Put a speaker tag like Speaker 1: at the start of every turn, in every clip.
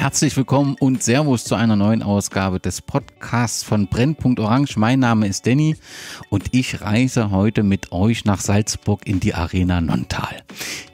Speaker 1: Herzlich willkommen und Servus zu einer neuen Ausgabe des Podcasts von Brennpunkt Orange. Mein Name ist Danny und ich reise heute mit euch nach Salzburg in die Arena Nontal.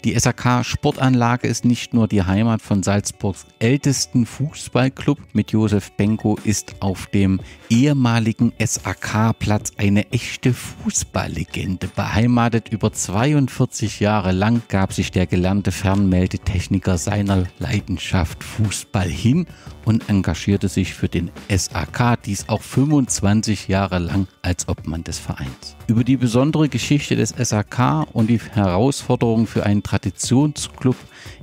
Speaker 1: Die SAK Sportanlage ist nicht nur die Heimat von Salzburgs ältesten Fußballclub. Mit Josef Benko ist auf dem ehemaligen SAK-Platz eine echte Fußballlegende beheimatet. Über 42 Jahre lang gab sich der gelernte Fernmeldetechniker seiner Leidenschaft Fußball Mal hin und engagierte sich für den SAK, dies auch 25 Jahre lang als Obmann des Vereins. Über die besondere Geschichte des SAK und die Herausforderungen für einen Traditionsclub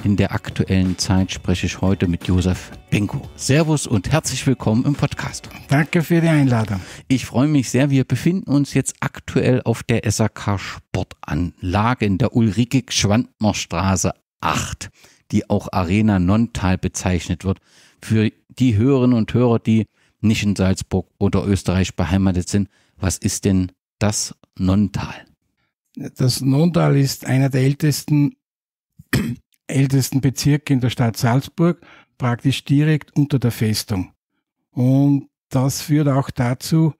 Speaker 1: in der aktuellen Zeit spreche ich heute mit Josef Benko. Servus und herzlich willkommen im Podcast. Danke für die Einladung. Ich freue mich sehr. Wir befinden uns jetzt aktuell auf der SAK Sportanlage in der Ulrike-Schwandner Straße 8 die auch Arena Nontal bezeichnet wird. Für die Hörerinnen und Hörer, die nicht in Salzburg oder Österreich beheimatet sind, was ist denn das Nontal?
Speaker 2: Das Nontal ist einer der ältesten, ältesten Bezirke in der Stadt Salzburg, praktisch direkt unter der Festung. Und das führt auch dazu,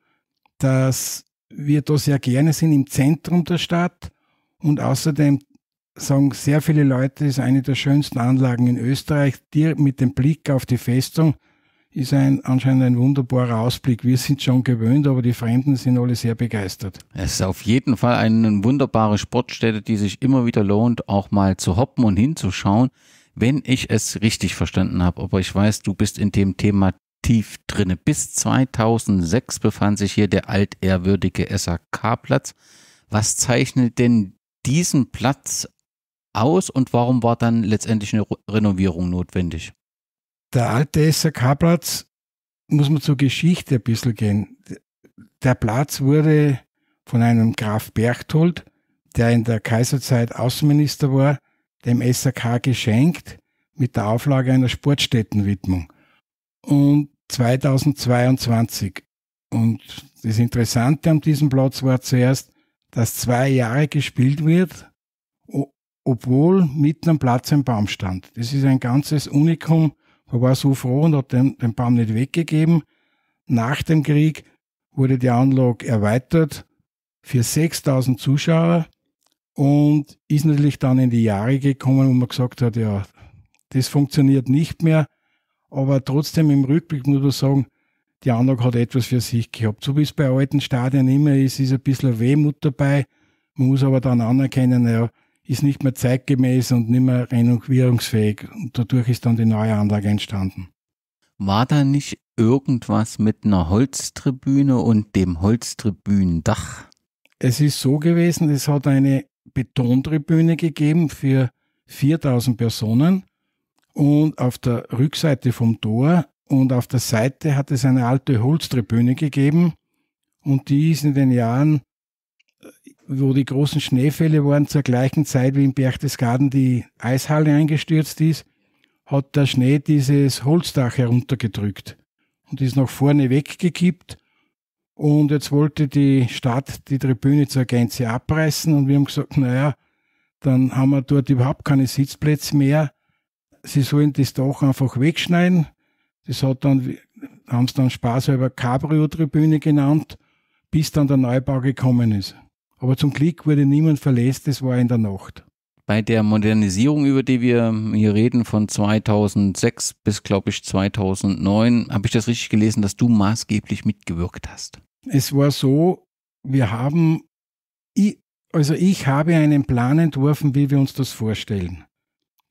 Speaker 2: dass wir da sehr gerne sind im Zentrum der Stadt und außerdem sagen sehr viele Leute, ist eine der schönsten Anlagen in Österreich. Dir mit dem Blick auf die Festung ist ein, anscheinend ein wunderbarer Ausblick. Wir sind schon gewöhnt, aber die Fremden sind alle sehr begeistert.
Speaker 1: Es ist auf jeden Fall eine wunderbare Sportstätte, die sich immer wieder lohnt, auch mal zu hoppen und hinzuschauen, wenn ich es richtig verstanden habe. Aber ich weiß, du bist in dem Thema tief drinne. Bis 2006 befand sich hier der altehrwürdige SAK-Platz. Was zeichnet denn diesen Platz aus und warum war dann letztendlich eine Renovierung notwendig?
Speaker 2: Der alte SAK-Platz muss man zur Geschichte ein bisschen gehen. Der Platz wurde von einem Graf Berchtold, der in der Kaiserzeit Außenminister war, dem SAK geschenkt mit der Auflage einer Sportstättenwidmung. Und 2022. Und das Interessante an diesem Platz war zuerst, dass zwei Jahre gespielt wird obwohl mitten am Platz ein Baum stand. Das ist ein ganzes Unikum. Man war so froh und hat den, den Baum nicht weggegeben. Nach dem Krieg wurde die Anlage erweitert für 6000 Zuschauer und ist natürlich dann in die Jahre gekommen, wo man gesagt hat, ja, das funktioniert nicht mehr. Aber trotzdem im Rückblick muss man sagen, die Anlage hat etwas für sich gehabt. So wie es bei alten Stadien immer ist, ist ein bisschen Wehmut dabei. Man muss aber dann anerkennen, ja, ist nicht mehr zeitgemäß und nicht mehr renovierungsfähig. Und dadurch ist dann die neue Anlage entstanden.
Speaker 1: War da nicht irgendwas mit einer Holztribüne und dem Holztribünendach? Es ist so gewesen, es hat eine Betontribüne
Speaker 2: gegeben für 4000 Personen und auf der Rückseite vom Tor und auf der Seite hat es eine alte Holztribüne gegeben und die ist in den Jahren wo die großen Schneefälle waren, zur gleichen Zeit wie in Berchtesgaden die Eishalle eingestürzt ist, hat der Schnee dieses Holzdach heruntergedrückt und ist nach vorne weggekippt. Und jetzt wollte die Stadt die Tribüne zur Gänze abreißen und wir haben gesagt, naja, dann haben wir dort überhaupt keine Sitzplätze mehr. Sie sollen das Dach einfach wegschneiden. Das hat dann, haben sie dann spaßhalber Cabrio-Tribüne genannt, bis dann der Neubau gekommen ist. Aber zum Glück wurde niemand verletzt, es war in der Nacht.
Speaker 1: Bei der Modernisierung, über die wir hier reden, von 2006 bis, glaube ich, 2009, habe ich das richtig gelesen, dass du maßgeblich mitgewirkt hast. Es
Speaker 2: war so, wir haben, also ich habe einen Plan entworfen, wie wir uns das vorstellen.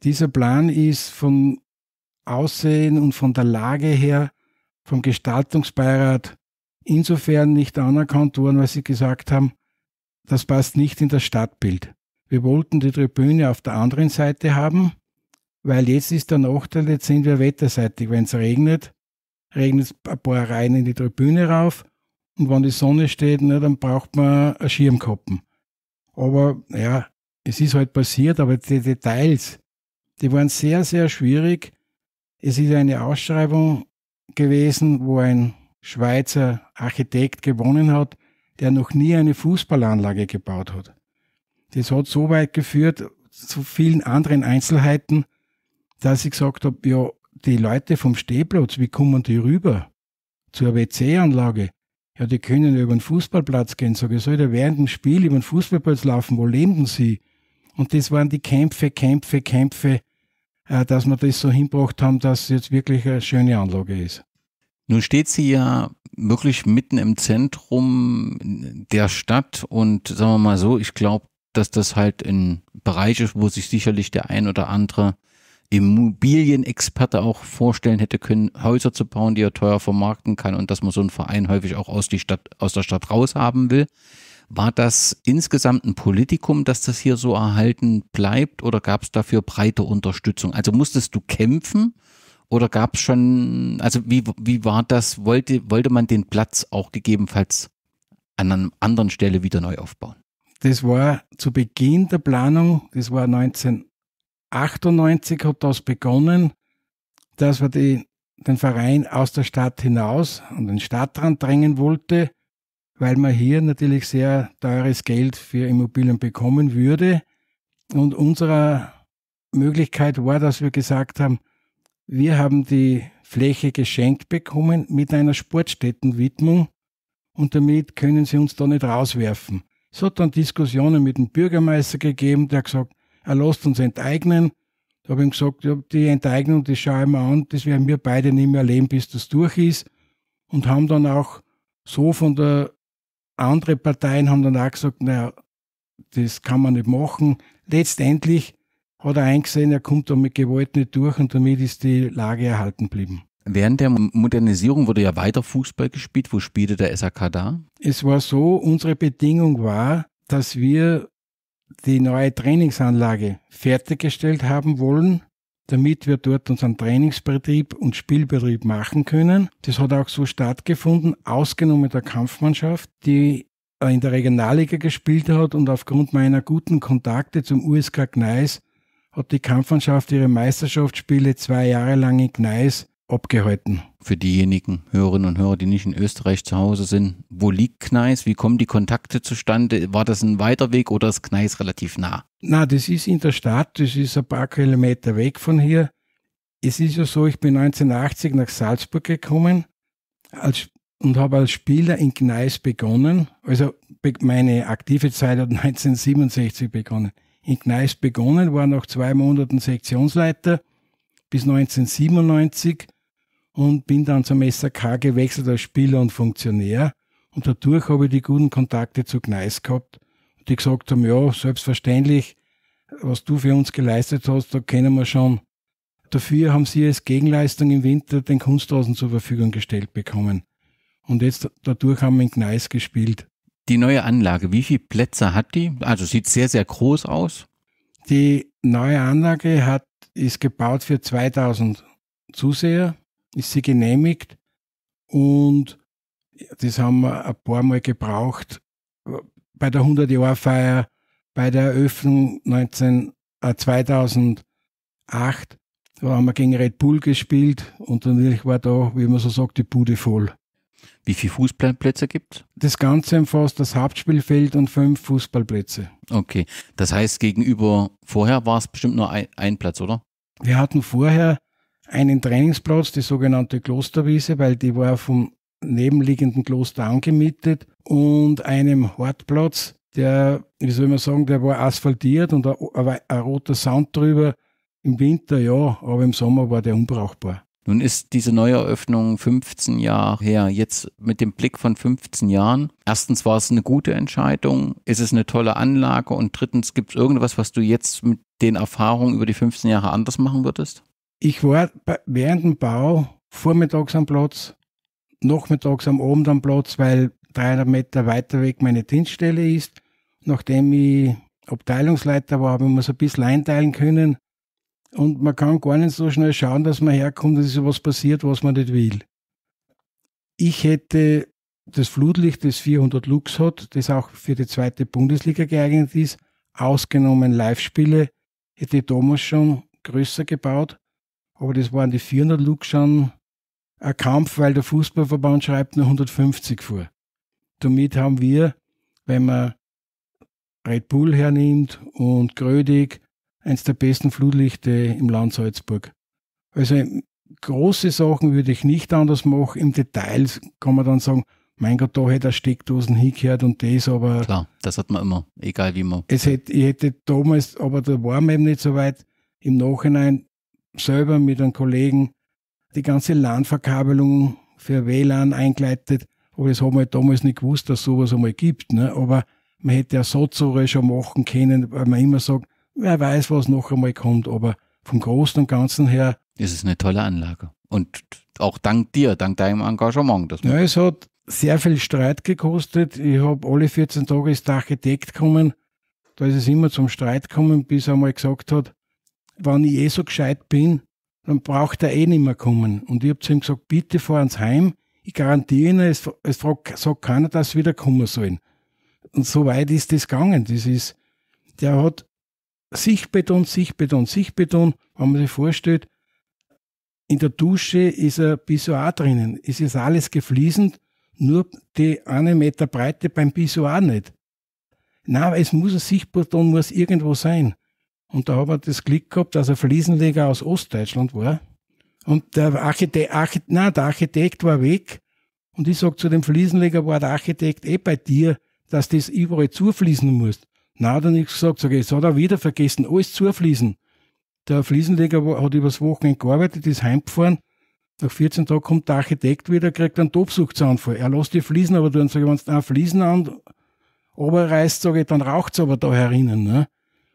Speaker 2: Dieser Plan ist von Aussehen und von der Lage her vom Gestaltungsbeirat insofern nicht anerkannt worden, weil sie gesagt haben, das passt nicht in das Stadtbild. Wir wollten die Tribüne auf der anderen Seite haben, weil jetzt ist der Nachteil, jetzt sind wir wetterseitig. Wenn es regnet, regnet es ein paar Reihen in die Tribüne rauf und wenn die Sonne steht, na, ne, dann braucht man einen Schirmkoppen. Aber ja, es ist halt passiert, aber die Details, die waren sehr, sehr schwierig. Es ist eine Ausschreibung gewesen, wo ein Schweizer Architekt gewonnen hat der noch nie eine Fußballanlage gebaut hat. Das hat so weit geführt zu vielen anderen Einzelheiten, dass ich gesagt habe, ja, die Leute vom Stehplatz, wie kommen die rüber zur WC-Anlage? Ja, die können ja über den Fußballplatz gehen. Sag ich, soll der während dem Spiel über den Fußballplatz laufen? Wo leben denn sie? Und das waren die Kämpfe, Kämpfe, Kämpfe, äh, dass wir das so hinbracht haben, dass es jetzt wirklich eine schöne Anlage ist.
Speaker 1: Nun steht sie ja wirklich mitten im Zentrum der Stadt und sagen wir mal so, ich glaube, dass das halt ein Bereich ist, wo sich sicherlich der ein oder andere Immobilienexperte auch vorstellen hätte können, Häuser zu bauen, die er teuer vermarkten kann und dass man so einen Verein häufig auch aus, die Stadt, aus der Stadt raus haben will. War das insgesamt ein Politikum, dass das hier so erhalten bleibt oder gab es dafür breite Unterstützung? Also musstest du kämpfen oder gab es schon, also wie, wie war das? Wollte, wollte man den Platz auch gegebenenfalls an einer anderen Stelle wieder neu aufbauen?
Speaker 2: Das war zu Beginn der Planung, das war 1998, hat das begonnen, dass wir die, den Verein aus der Stadt hinaus und den Stadtrand drängen wollte, weil man hier natürlich sehr teures Geld für Immobilien bekommen würde. Und unsere Möglichkeit war, dass wir gesagt haben, wir haben die Fläche geschenkt bekommen mit einer Sportstättenwidmung und damit können sie uns da nicht rauswerfen. Es hat dann Diskussionen mit dem Bürgermeister gegeben, der hat gesagt, er lässt uns enteignen. Da habe ich ihm gesagt, ja, die Enteignung, die schaue ich mir an, das werden wir beide nicht mehr erleben, bis das durch ist. Und haben dann auch so von der anderen Parteien haben dann auch gesagt, naja, das kann man nicht machen. Letztendlich hat er eingesehen, er kommt da mit Gewalt nicht durch und damit ist die Lage erhalten
Speaker 1: geblieben. Während der Modernisierung wurde ja weiter Fußball gespielt. Wo spielte der SAK da?
Speaker 2: Es war so, unsere Bedingung war, dass wir die neue Trainingsanlage fertiggestellt haben wollen, damit wir dort unseren Trainingsbetrieb und Spielbetrieb machen können. Das hat auch so stattgefunden, ausgenommen der Kampfmannschaft, die in der Regionalliga gespielt hat und aufgrund meiner guten Kontakte zum USK Gneis hat die Kampfmannschaft ihre Meisterschaftsspiele zwei Jahre lang in Gneis
Speaker 1: abgehalten. Für diejenigen Hörerinnen und Hörer, die nicht in Österreich zu Hause sind, wo liegt Gneis? Wie kommen die Kontakte zustande? War das ein weiter Weg oder ist Gneis relativ nah? Na, das
Speaker 2: ist in der Stadt, das ist ein paar Kilometer weg von hier. Es ist ja so, ich bin 1980 nach Salzburg gekommen als, und habe als Spieler in Gneis begonnen. Also meine aktive Zeit hat 1967 begonnen in Gneis begonnen, war nach zwei Monaten Sektionsleiter bis 1997 und bin dann zum SRK gewechselt als Spieler und Funktionär. Und dadurch habe ich die guten Kontakte zu Gneis gehabt. die gesagt haben, ja, selbstverständlich, was du für uns geleistet hast, da kennen wir schon. Dafür haben sie als Gegenleistung im Winter den Kunstrasen zur Verfügung gestellt bekommen. Und jetzt dadurch haben wir in Gneis
Speaker 1: gespielt. Die neue Anlage, wie viele Plätze hat die? Also sieht sehr, sehr groß aus.
Speaker 2: Die neue Anlage hat, ist gebaut für 2000 Zuseher, ist sie genehmigt und das haben wir ein paar Mal gebraucht. Bei der 100-Jahr-Feier, bei der Eröffnung 19, äh 2008 da haben wir gegen Red Bull gespielt und natürlich war da, wie man so sagt, die Bude voll. Wie viele Fußballplätze gibt es? Das Ganze umfasst das Hauptspielfeld und fünf Fußballplätze.
Speaker 1: Okay, das heißt gegenüber vorher war es bestimmt nur ein, ein Platz, oder?
Speaker 2: Wir hatten vorher einen Trainingsplatz, die sogenannte Klosterwiese, weil die war vom nebenliegenden Kloster angemietet und einem Hortplatz, der, wie soll man sagen, der war asphaltiert und ein, ein roter Sand drüber. Im Winter ja, aber im Sommer war der unbrauchbar.
Speaker 1: Nun ist diese Neueröffnung 15 Jahre her. Jetzt mit dem Blick von 15 Jahren. Erstens war es eine gute Entscheidung, ist es eine tolle Anlage und drittens gibt es irgendwas, was du jetzt mit den Erfahrungen über die 15 Jahre anders machen würdest?
Speaker 2: Ich war während dem Bau vormittags am Platz, nachmittags am Abend am Platz, weil 300 Meter weiter weg meine Dienststelle ist. Nachdem ich Abteilungsleiter war, habe ich mir so ein bisschen einteilen können und man kann gar nicht so schnell schauen, dass man herkommt, dass ist was passiert, was man nicht will. Ich hätte das Flutlicht, das 400 Lux hat, das auch für die zweite Bundesliga geeignet ist, ausgenommen Live-Spiele, hätte ich damals schon größer gebaut. Aber das waren die 400 Lux schon ein Kampf, weil der Fußballverband schreibt nur 150 vor. Damit haben wir, wenn man Red Bull hernimmt und Grödig eines der besten Flutlichte im Land Salzburg. Also große Sachen würde ich nicht anders machen. Im Detail kann man dann sagen, mein Gott, da hätte er Steckdosen hingehört und das, aber. Klar,
Speaker 1: das hat man immer, egal wie man.
Speaker 2: Es hätte, ich hätte damals, aber da waren wir eben nicht so weit, im Nachhinein selber mit einem Kollegen die ganze LAN-Verkabelung für WLAN eingeleitet. Aber das haben wir halt damals nicht gewusst, dass sowas einmal gibt. Ne? Aber man hätte ja Ersatzrohre schon machen können, weil man immer sagt, wer weiß, was noch einmal kommt, aber vom Großen und Ganzen her.
Speaker 1: Es ist eine tolle Anlage. Und auch dank dir, dank deinem Engagement. Das ja, es hat
Speaker 2: sehr viel Streit gekostet. Ich habe alle 14 Tage ist der Architekt gekommen. Da ist es immer zum Streit gekommen, bis er mal gesagt hat, wenn ich eh so gescheit bin, dann braucht er eh nicht mehr kommen. Und ich habe zu ihm gesagt, bitte fahr ans Heim. Ich garantiere Ihnen, es, es fragt, sagt keiner, dass Sie wieder kommen sollen. Und so weit ist das gegangen. Das ist, der hat Sichtbeton, Sichtbeton, Sichtbeton. Wenn man sich vorstellt, in der Dusche ist ein Pissoir drinnen. Es ist alles gefließend, nur die eine Meter Breite beim Pissoir nicht. Na, es muss ein Sichtbeton, muss irgendwo sein. Und da habe ich das Glück gehabt, dass ein Fliesenleger aus Ostdeutschland war. Und der Architekt, Archite nein, der Architekt war weg. Und ich sag zu dem Fliesenleger, war der Architekt eh bei dir, dass das überall zufließen muss. Nein, hat er nichts gesagt. Sag ich, jetzt hat er wieder vergessen, alles zufließen. Der Fliesenleger hat übers Wochenende gearbeitet, ist heimgefahren. Nach 14 Tagen kommt der Architekt wieder, kriegt einen Tobsuchtsanfall. Er lässt die Fliesen aber tun. Sag ich, wenn du auch Fliesen an, aber reißt, sage ich, dann raucht's aber da herinnen, ne?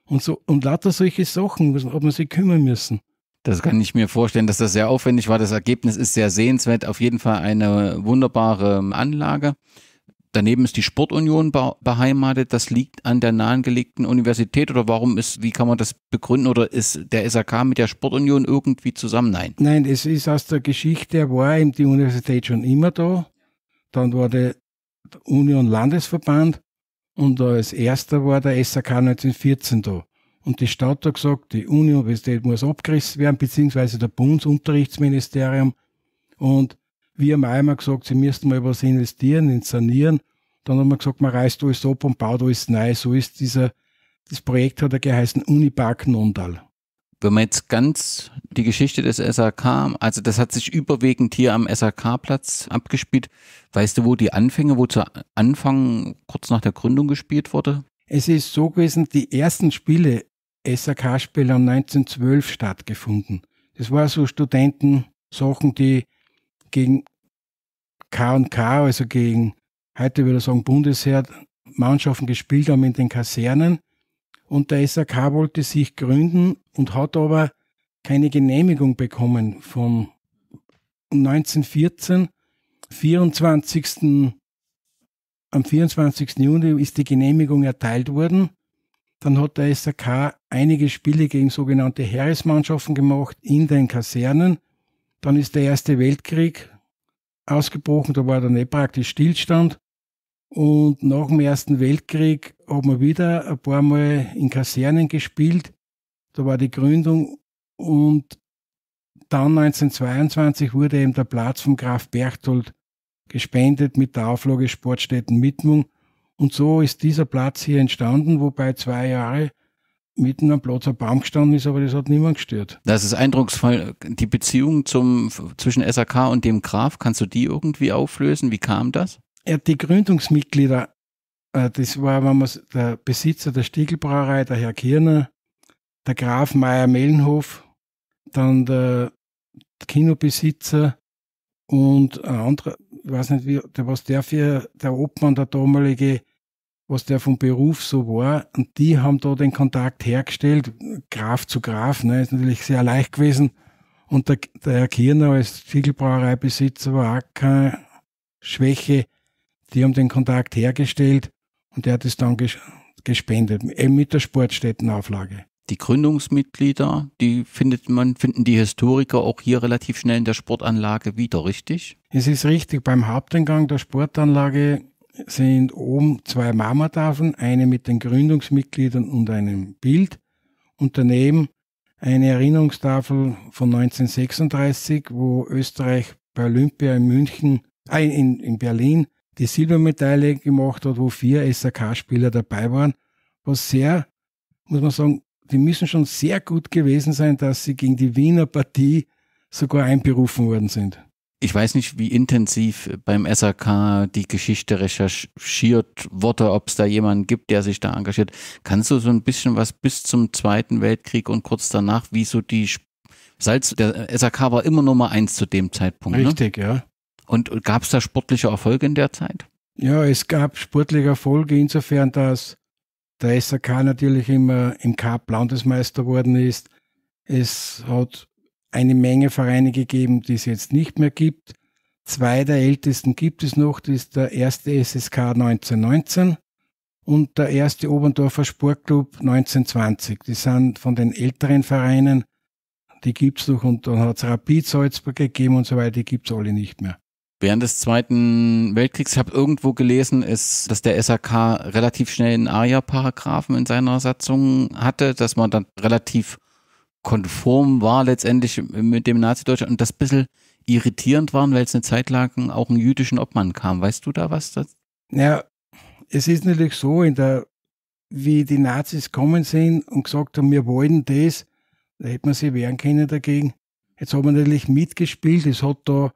Speaker 2: Und so, und lauter solche Sachen, müssen, ob man sich kümmern müssen.
Speaker 1: Das kann ich mir vorstellen, dass das sehr aufwendig war. Das Ergebnis ist sehr sehenswert. Auf jeden Fall eine wunderbare ähm, Anlage. Daneben ist die Sportunion beheimatet. Das liegt an der nahegelegten Universität oder warum ist, wie kann man das begründen oder ist der SAK mit der Sportunion irgendwie zusammen? Nein.
Speaker 2: Nein, es ist aus der Geschichte, war eben die Universität schon immer da. Dann war der Union Landesverband und als erster war der SAK 1914 da. Und die Stadt hat gesagt, die Universität muss abgerissen werden, beziehungsweise der Bundesunterrichtsministerium Und wir haben einmal gesagt, sie müssten mal was investieren, in Sanieren. Dann haben wir gesagt, man reißt alles ab und baut alles neu. So ist dieser, das Projekt hat er geheißen Unipark Nondal.
Speaker 1: Wenn man jetzt ganz die Geschichte des SRK, also das hat sich überwiegend hier am SRK-Platz abgespielt. Weißt du, wo die Anfänge, wo zu Anfang kurz nach der Gründung gespielt wurde?
Speaker 2: Es ist so gewesen, die ersten Spiele, SRK-Spiele haben 1912 stattgefunden. Das war so Studenten-Sachen, die gegen K&K, also gegen, heute würde ich sagen, Bundesheer, Mannschaften gespielt haben in den Kasernen. Und der SAK wollte sich gründen und hat aber keine Genehmigung bekommen vom 1914. 24. Am 24. Juni ist die Genehmigung erteilt worden. Dann hat der SAK einige Spiele gegen sogenannte Heeresmannschaften gemacht in den Kasernen. Dann ist der Erste Weltkrieg ausgebrochen, da war dann eh praktisch Stillstand. Und nach dem Ersten Weltkrieg haben wir wieder ein paar Mal in Kasernen gespielt. Da war die Gründung und dann 1922 wurde eben der Platz vom Graf Berchtold gespendet mit der Auflage Sportstätten Widmung. Und so ist dieser Platz hier entstanden, wobei zwei Jahre mitten am Platz ein Baum gestanden ist, aber das hat niemand gestört.
Speaker 1: Das ist eindrucksvoll. Die Beziehung zum, zwischen SAK und dem Graf, kannst du die irgendwie auflösen? Wie kam das?
Speaker 2: Ja, die Gründungsmitglieder, äh, das war wenn man, der Besitzer der Stiegelbrauerei, der Herr Kirner, der Graf Meier-Mellenhof, dann der Kinobesitzer und ein anderer, ich weiß nicht, wie, der, was der für, der Obmann, der damalige, was der vom Beruf so war. Und die haben da den Kontakt hergestellt, Graf zu Graf, ne, ist natürlich sehr leicht gewesen. Und der, der Herr Kirner als Ziegelbrauereibesitzer war auch keine Schwäche. Die haben den Kontakt hergestellt und der hat es dann ges gespendet, eben mit der Sportstättenauflage.
Speaker 1: Die Gründungsmitglieder, die findet man, finden die Historiker auch hier relativ schnell in der Sportanlage wieder, richtig?
Speaker 2: Es ist richtig, beim Haupteingang der Sportanlage sind oben zwei Marmortafeln, eine mit den Gründungsmitgliedern und einem Bild und daneben eine Erinnerungstafel von 1936, wo Österreich bei Olympia in München, äh in, in Berlin die Silbermedaille gemacht hat, wo vier SAK-Spieler dabei waren, was sehr, muss man sagen, die müssen schon sehr gut gewesen sein, dass sie gegen die Wiener Partie sogar einberufen worden
Speaker 1: sind ich weiß nicht, wie intensiv beim SAK die Geschichte recherchiert wurde, ob es da jemanden gibt, der sich da engagiert. Kannst du so ein bisschen was bis zum Zweiten Weltkrieg und kurz danach, wie so die Salz, der SAK war immer Nummer eins zu dem Zeitpunkt. Ne? Richtig, ne? ja. Und gab es da sportliche Erfolge in der Zeit?
Speaker 2: Ja, es gab sportliche Erfolge insofern, dass der SAK natürlich immer im Cup Landesmeister geworden ist. Es hat eine Menge Vereine gegeben, die es jetzt nicht mehr gibt. Zwei der ältesten gibt es noch, das ist der erste SSK 1919 und der erste Oberndorfer Sportclub 1920. Die sind von den älteren Vereinen, die gibt es noch und dann hat es Rapid Salzburg gegeben und so weiter, die gibt es alle nicht
Speaker 1: mehr. Während des Zweiten Weltkriegs, ich habe irgendwo gelesen, ist, dass der SAK relativ schnell einen ARIA-Paragraphen in seiner Satzung hatte, dass man dann relativ konform war letztendlich mit dem Nazi-Deutschland und das ein bisschen irritierend waren, weil es eine Zeit lang auch einen jüdischen Obmann kam. Weißt du da was? Das?
Speaker 2: Ja, es ist natürlich so, in der, wie die Nazis kommen sind und gesagt haben, wir wollen das, da hätte man sich wehren können dagegen. Jetzt haben wir natürlich mitgespielt, es hat da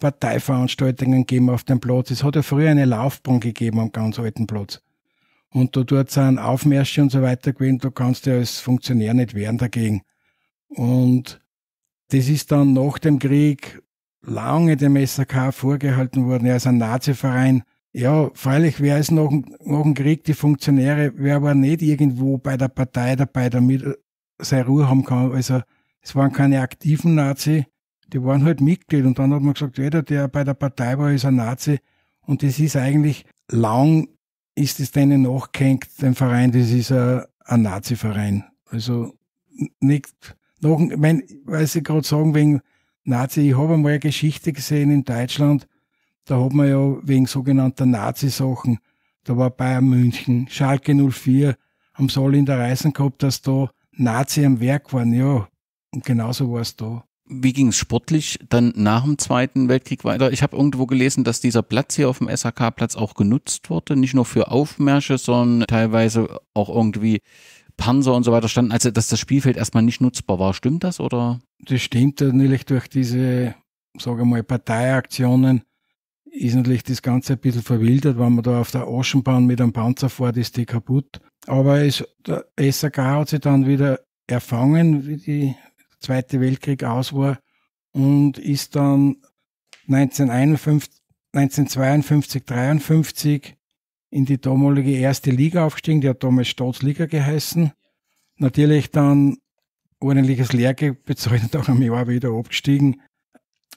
Speaker 2: Parteiveranstaltungen gegeben auf dem Platz. Es hat ja früher eine Laufbahn gegeben am ganz alten Platz. Und da dort sind Aufmärsche und so weiter gewesen, da kannst du ja als Funktionär nicht wehren dagegen. Und das ist dann nach dem Krieg lange dem SAK vorgehalten worden. Er ist ein Nazi-Verein. Ja, freilich wäre es nach, nach dem Krieg die Funktionäre, wer aber nicht irgendwo bei der Partei dabei, damit er seine Ruhe haben kann. Also es waren keine aktiven Nazi, die waren halt Mitglied. Und dann hat man gesagt, jeder, der bei der Partei war, ist ein Nazi. Und das ist eigentlich lang ist es denen nachgehängt, dem Verein, das ist ein, ein Nazi-Verein. Also nicht noch, ich mein, weil Sie gerade sagen, wegen Nazi, ich habe einmal eine Geschichte gesehen in Deutschland, da hat man ja wegen sogenannter Nazi-Sachen, da war Bayern München, Schalke 04, haben sie alle in der Reisen gehabt, dass da Nazi am Werk waren, ja. Und genauso war es da.
Speaker 1: Wie ging es sportlich dann nach dem Zweiten Weltkrieg weiter? Ich habe irgendwo gelesen, dass dieser Platz hier auf dem SHK-Platz auch genutzt wurde, nicht nur für Aufmärsche, sondern teilweise auch irgendwie Panzer und so weiter standen, also dass das Spielfeld erstmal nicht nutzbar war. Stimmt das oder?
Speaker 2: Das stimmt natürlich durch diese, sage mal, Parteiaktionen ist natürlich das Ganze ein bisschen verwildert, wenn man da auf der Aschenbahn mit einem Panzer fährt, ist die kaputt. Aber es, der SAK hat sich dann wieder erfangen, wie die Zweite Weltkrieg aus war und ist dann 1951, 1952, 1953 in die damalige erste Liga aufgestiegen, die hat damals Staatsliga geheißen. Natürlich dann ordentliches Lehrgeld bezahlt und auch am Jahr wieder abgestiegen.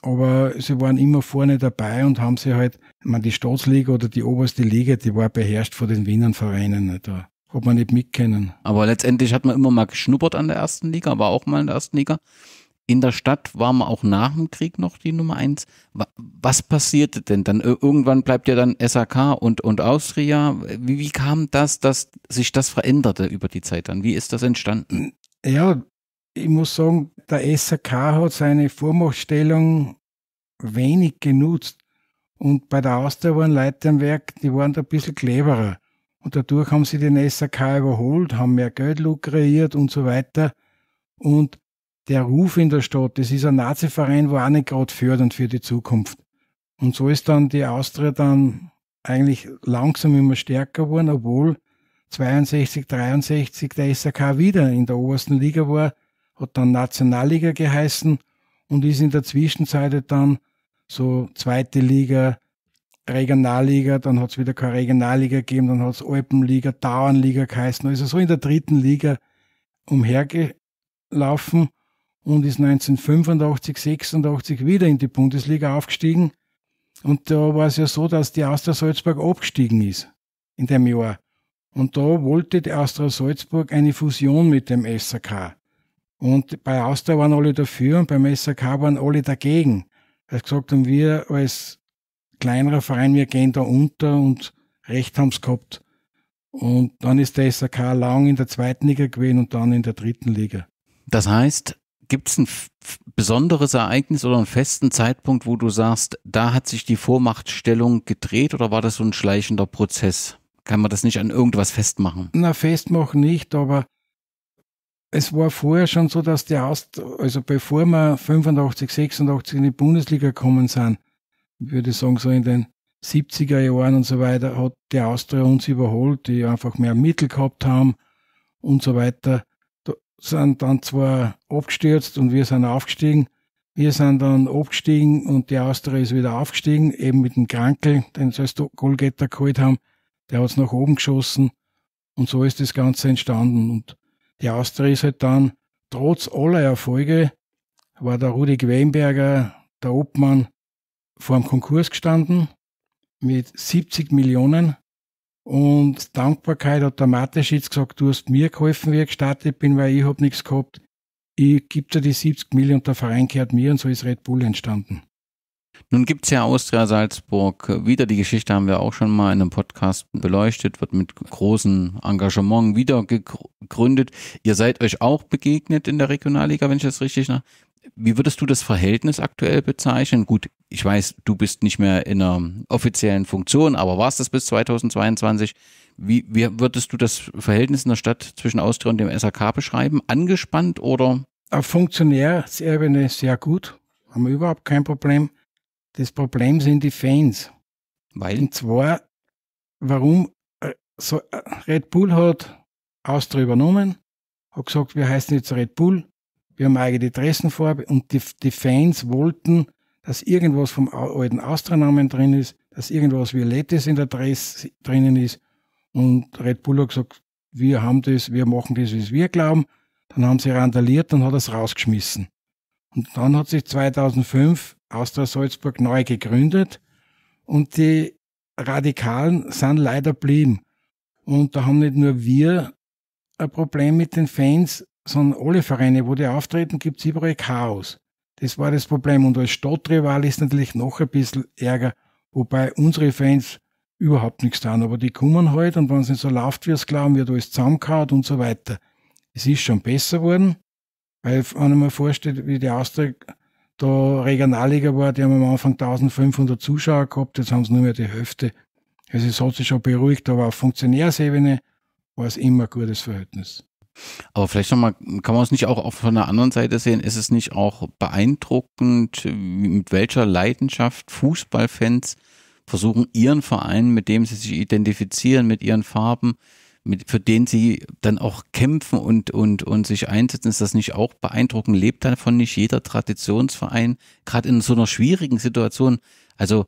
Speaker 2: Aber sie waren immer vorne dabei und haben sie halt, ich meine, die Staatsliga oder die oberste Liga, die war beherrscht von den Wiener Vereinen. Da hat man nicht mitkennen.
Speaker 1: Aber letztendlich hat man immer mal geschnuppert an der ersten Liga, war auch mal in der ersten Liga in der Stadt waren wir auch nach dem Krieg noch die Nummer eins. Was passierte denn dann? Irgendwann bleibt ja dann SAK und, und Austria. Wie, wie kam das, dass sich das veränderte über die Zeit dann? Wie ist das entstanden?
Speaker 2: Ja, ich muss sagen, der SAK hat seine Vormachtstellung wenig genutzt. Und bei der Austria waren Leute am Werk, die waren da ein bisschen cleverer. Und dadurch haben sie den SAK überholt, haben mehr Geld lukriert und so weiter. Und der Ruf in der Stadt, das ist ein Nazi-Verein, wo auch nicht gerade fördernd für die Zukunft. Und so ist dann die Austria dann eigentlich langsam immer stärker geworden, obwohl 62, 63 der SRK wieder in der obersten Liga war, hat dann Nationalliga geheißen und ist in der Zwischenzeit halt dann so zweite Liga, Regionalliga, dann hat es wieder keine Regionalliga gegeben, dann hat es Alpenliga, Dauernliga geheißen, also so in der dritten Liga umhergelaufen und ist 1985, 86 wieder in die Bundesliga aufgestiegen. Und da war es ja so, dass die Austria Salzburg abgestiegen ist in dem Jahr. Und da wollte die Austria Salzburg eine Fusion mit dem SRK. Und bei Austria waren alle dafür und beim SRK waren alle dagegen. Er hat gesagt, haben wir als kleinerer Verein, wir gehen da unter und Recht haben haben's gehabt. Und dann ist der SRK lang in der zweiten Liga gewesen und dann in der dritten
Speaker 1: Liga. Das heißt, Gibt es ein besonderes Ereignis oder einen festen Zeitpunkt, wo du sagst, da hat sich die Vormachtstellung gedreht oder war das so ein schleichender Prozess? Kann man das nicht an irgendwas festmachen?
Speaker 2: Na, festmachen nicht, aber es war vorher schon so, dass die Aust, also bevor wir 85, 86 in die Bundesliga gekommen sind, würde ich sagen, so in den 70er Jahren und so weiter, hat die Austria uns überholt, die einfach mehr Mittel gehabt haben und so weiter sind dann zwar abgestürzt und wir sind aufgestiegen. Wir sind dann abgestiegen und die Austria ist wieder aufgestiegen, eben mit dem Krankel, den sie als Goalgetter geholt haben. Der hat es nach oben geschossen und so ist das Ganze entstanden. Und die Austria ist halt dann, trotz aller Erfolge, war der Rudi Gwemberger, der Obmann, vor dem Konkurs gestanden mit 70 Millionen und Dankbarkeit hat der Mathe jetzt gesagt, du hast mir geholfen, wie ich gestartet bin, weil ich habe nichts gehabt. Ich gebe dir die 70 Millionen und der Verein gehört mir und so ist Red Bull entstanden.
Speaker 1: Nun gibt es ja Austria Salzburg. Wieder die Geschichte haben wir auch schon mal in einem Podcast beleuchtet, wird mit großem Engagement wieder gegründet. Ihr seid euch auch begegnet in der Regionalliga, wenn ich das richtig nach. Wie würdest du das Verhältnis aktuell bezeichnen? Gut, ich weiß, du bist nicht mehr in einer offiziellen Funktion, aber warst das bis 2022. Wie, wie würdest du das Verhältnis in der Stadt zwischen Austria und dem SAK beschreiben? Angespannt oder?
Speaker 2: Auf Funktionärsebene sehr gut, haben wir überhaupt kein Problem. Das Problem sind die Fans. Weil? Und zwar, warum äh, so äh, Red Bull hat Austria übernommen, hat gesagt, wir heißen jetzt Red Bull, wir haben eigene Dressenfarbe und die, die Fans wollten, dass irgendwas vom alten Austranamen drin ist, dass irgendwas Violettes in der Dress drinnen ist. Und Red Bull hat gesagt, wir haben das, wir machen das, wie wir glauben. Dann haben sie randaliert und hat es rausgeschmissen. Und dann hat sich 2005 Austria Salzburg neu gegründet und die Radikalen sind leider blieben. Und da haben nicht nur wir ein Problem mit den Fans, sondern alle Vereine, wo die auftreten, gibt es überall Chaos. Das war das Problem. Und als Stadtrival ist natürlich noch ein bisschen Ärger, wobei unsere Fans überhaupt nichts tun. Aber die kommen halt und wenn es nicht so läuft, wie es glauben, wird alles zusammengehauen und so weiter. Es ist schon besser geworden, weil wenn man mir vorstellt, wie die Austria da Regionalliga war, die haben am Anfang 1500 Zuschauer gehabt, jetzt haben sie nur mehr die Hälfte. Also es hat sich schon beruhigt, aber auf Funktionärsebene war es immer ein gutes Verhältnis.
Speaker 1: Aber vielleicht nochmal, kann man es nicht auch, von der anderen Seite sehen? Ist es nicht auch beeindruckend, mit welcher Leidenschaft Fußballfans versuchen, ihren Verein, mit dem sie sich identifizieren, mit ihren Farben, mit, für den sie dann auch kämpfen und, und, und sich einsetzen, ist das nicht auch beeindruckend? Lebt davon nicht jeder Traditionsverein, gerade in so einer schwierigen Situation? Also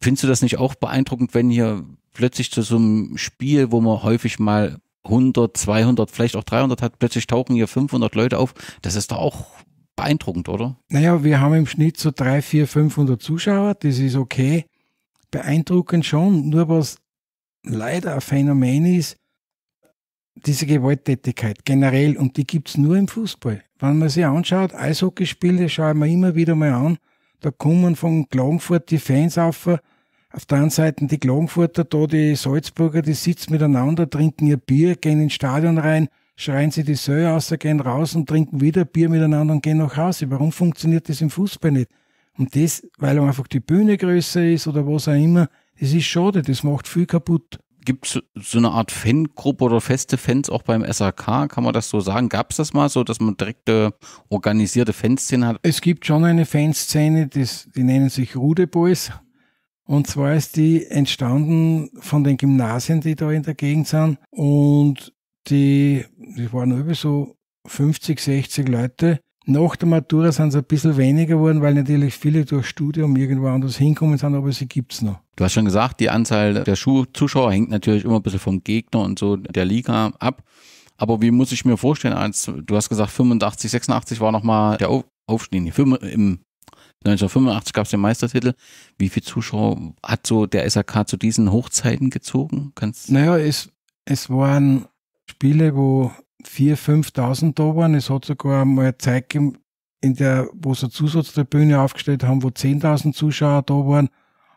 Speaker 1: findest du das nicht auch beeindruckend, wenn hier plötzlich zu so einem Spiel, wo man häufig mal 100, 200, vielleicht auch 300 hat, plötzlich tauchen hier 500 Leute auf. Das ist doch auch beeindruckend, oder?
Speaker 2: Naja, wir haben im Schnitt so 3, 4, 500 Zuschauer, das ist okay. Beeindruckend schon, nur was leider ein Phänomen ist, diese Gewalttätigkeit generell, und die gibt es nur im Fußball. Wenn man sich anschaut, Eishockeyspiele schauen wir immer wieder mal an, da kommen von Klagenfurt die Fans auf, auf der einen Seite die Klagenfurter da, die Salzburger, die sitzen miteinander, trinken ihr Bier, gehen ins Stadion rein, schreien sie die Söhe aus, gehen raus und trinken wieder Bier miteinander und gehen nach Hause. Warum funktioniert das im Fußball nicht? Und das, weil einfach die Bühne größer ist oder was auch immer, das ist schade, das macht viel kaputt.
Speaker 1: Gibt es so eine Art Fangruppe oder feste Fans auch beim SAK? Kann man das so sagen? Gab es das mal so, dass man direkte organisierte Fanszene hat?
Speaker 2: Es gibt schon eine Fanszene, die nennen sich Rude Boys. Und zwar ist die entstanden von den Gymnasien, die da in der Gegend sind. Und die, die waren über so 50, 60 Leute. Nach der Matura sind sie ein bisschen weniger geworden, weil natürlich viele durch Studium irgendwo anders hinkommen sind, aber sie gibt es noch.
Speaker 1: Du hast schon gesagt, die Anzahl der Zuschauer hängt natürlich immer ein bisschen vom Gegner und so der Liga ab. Aber wie muss ich mir vorstellen, als du hast gesagt, 85, 86 war nochmal der Aufstieg, im 1985 gab es den Meistertitel. Wie viel Zuschauer hat so der SRK zu diesen Hochzeiten gezogen? Kannst
Speaker 2: naja, es, es waren Spiele, wo 4.000, 5.000 da waren. Es hat sogar mal eine Zeit gegeben, in der, wo sie eine Zusatztribüne aufgestellt haben, wo 10.000 Zuschauer da waren.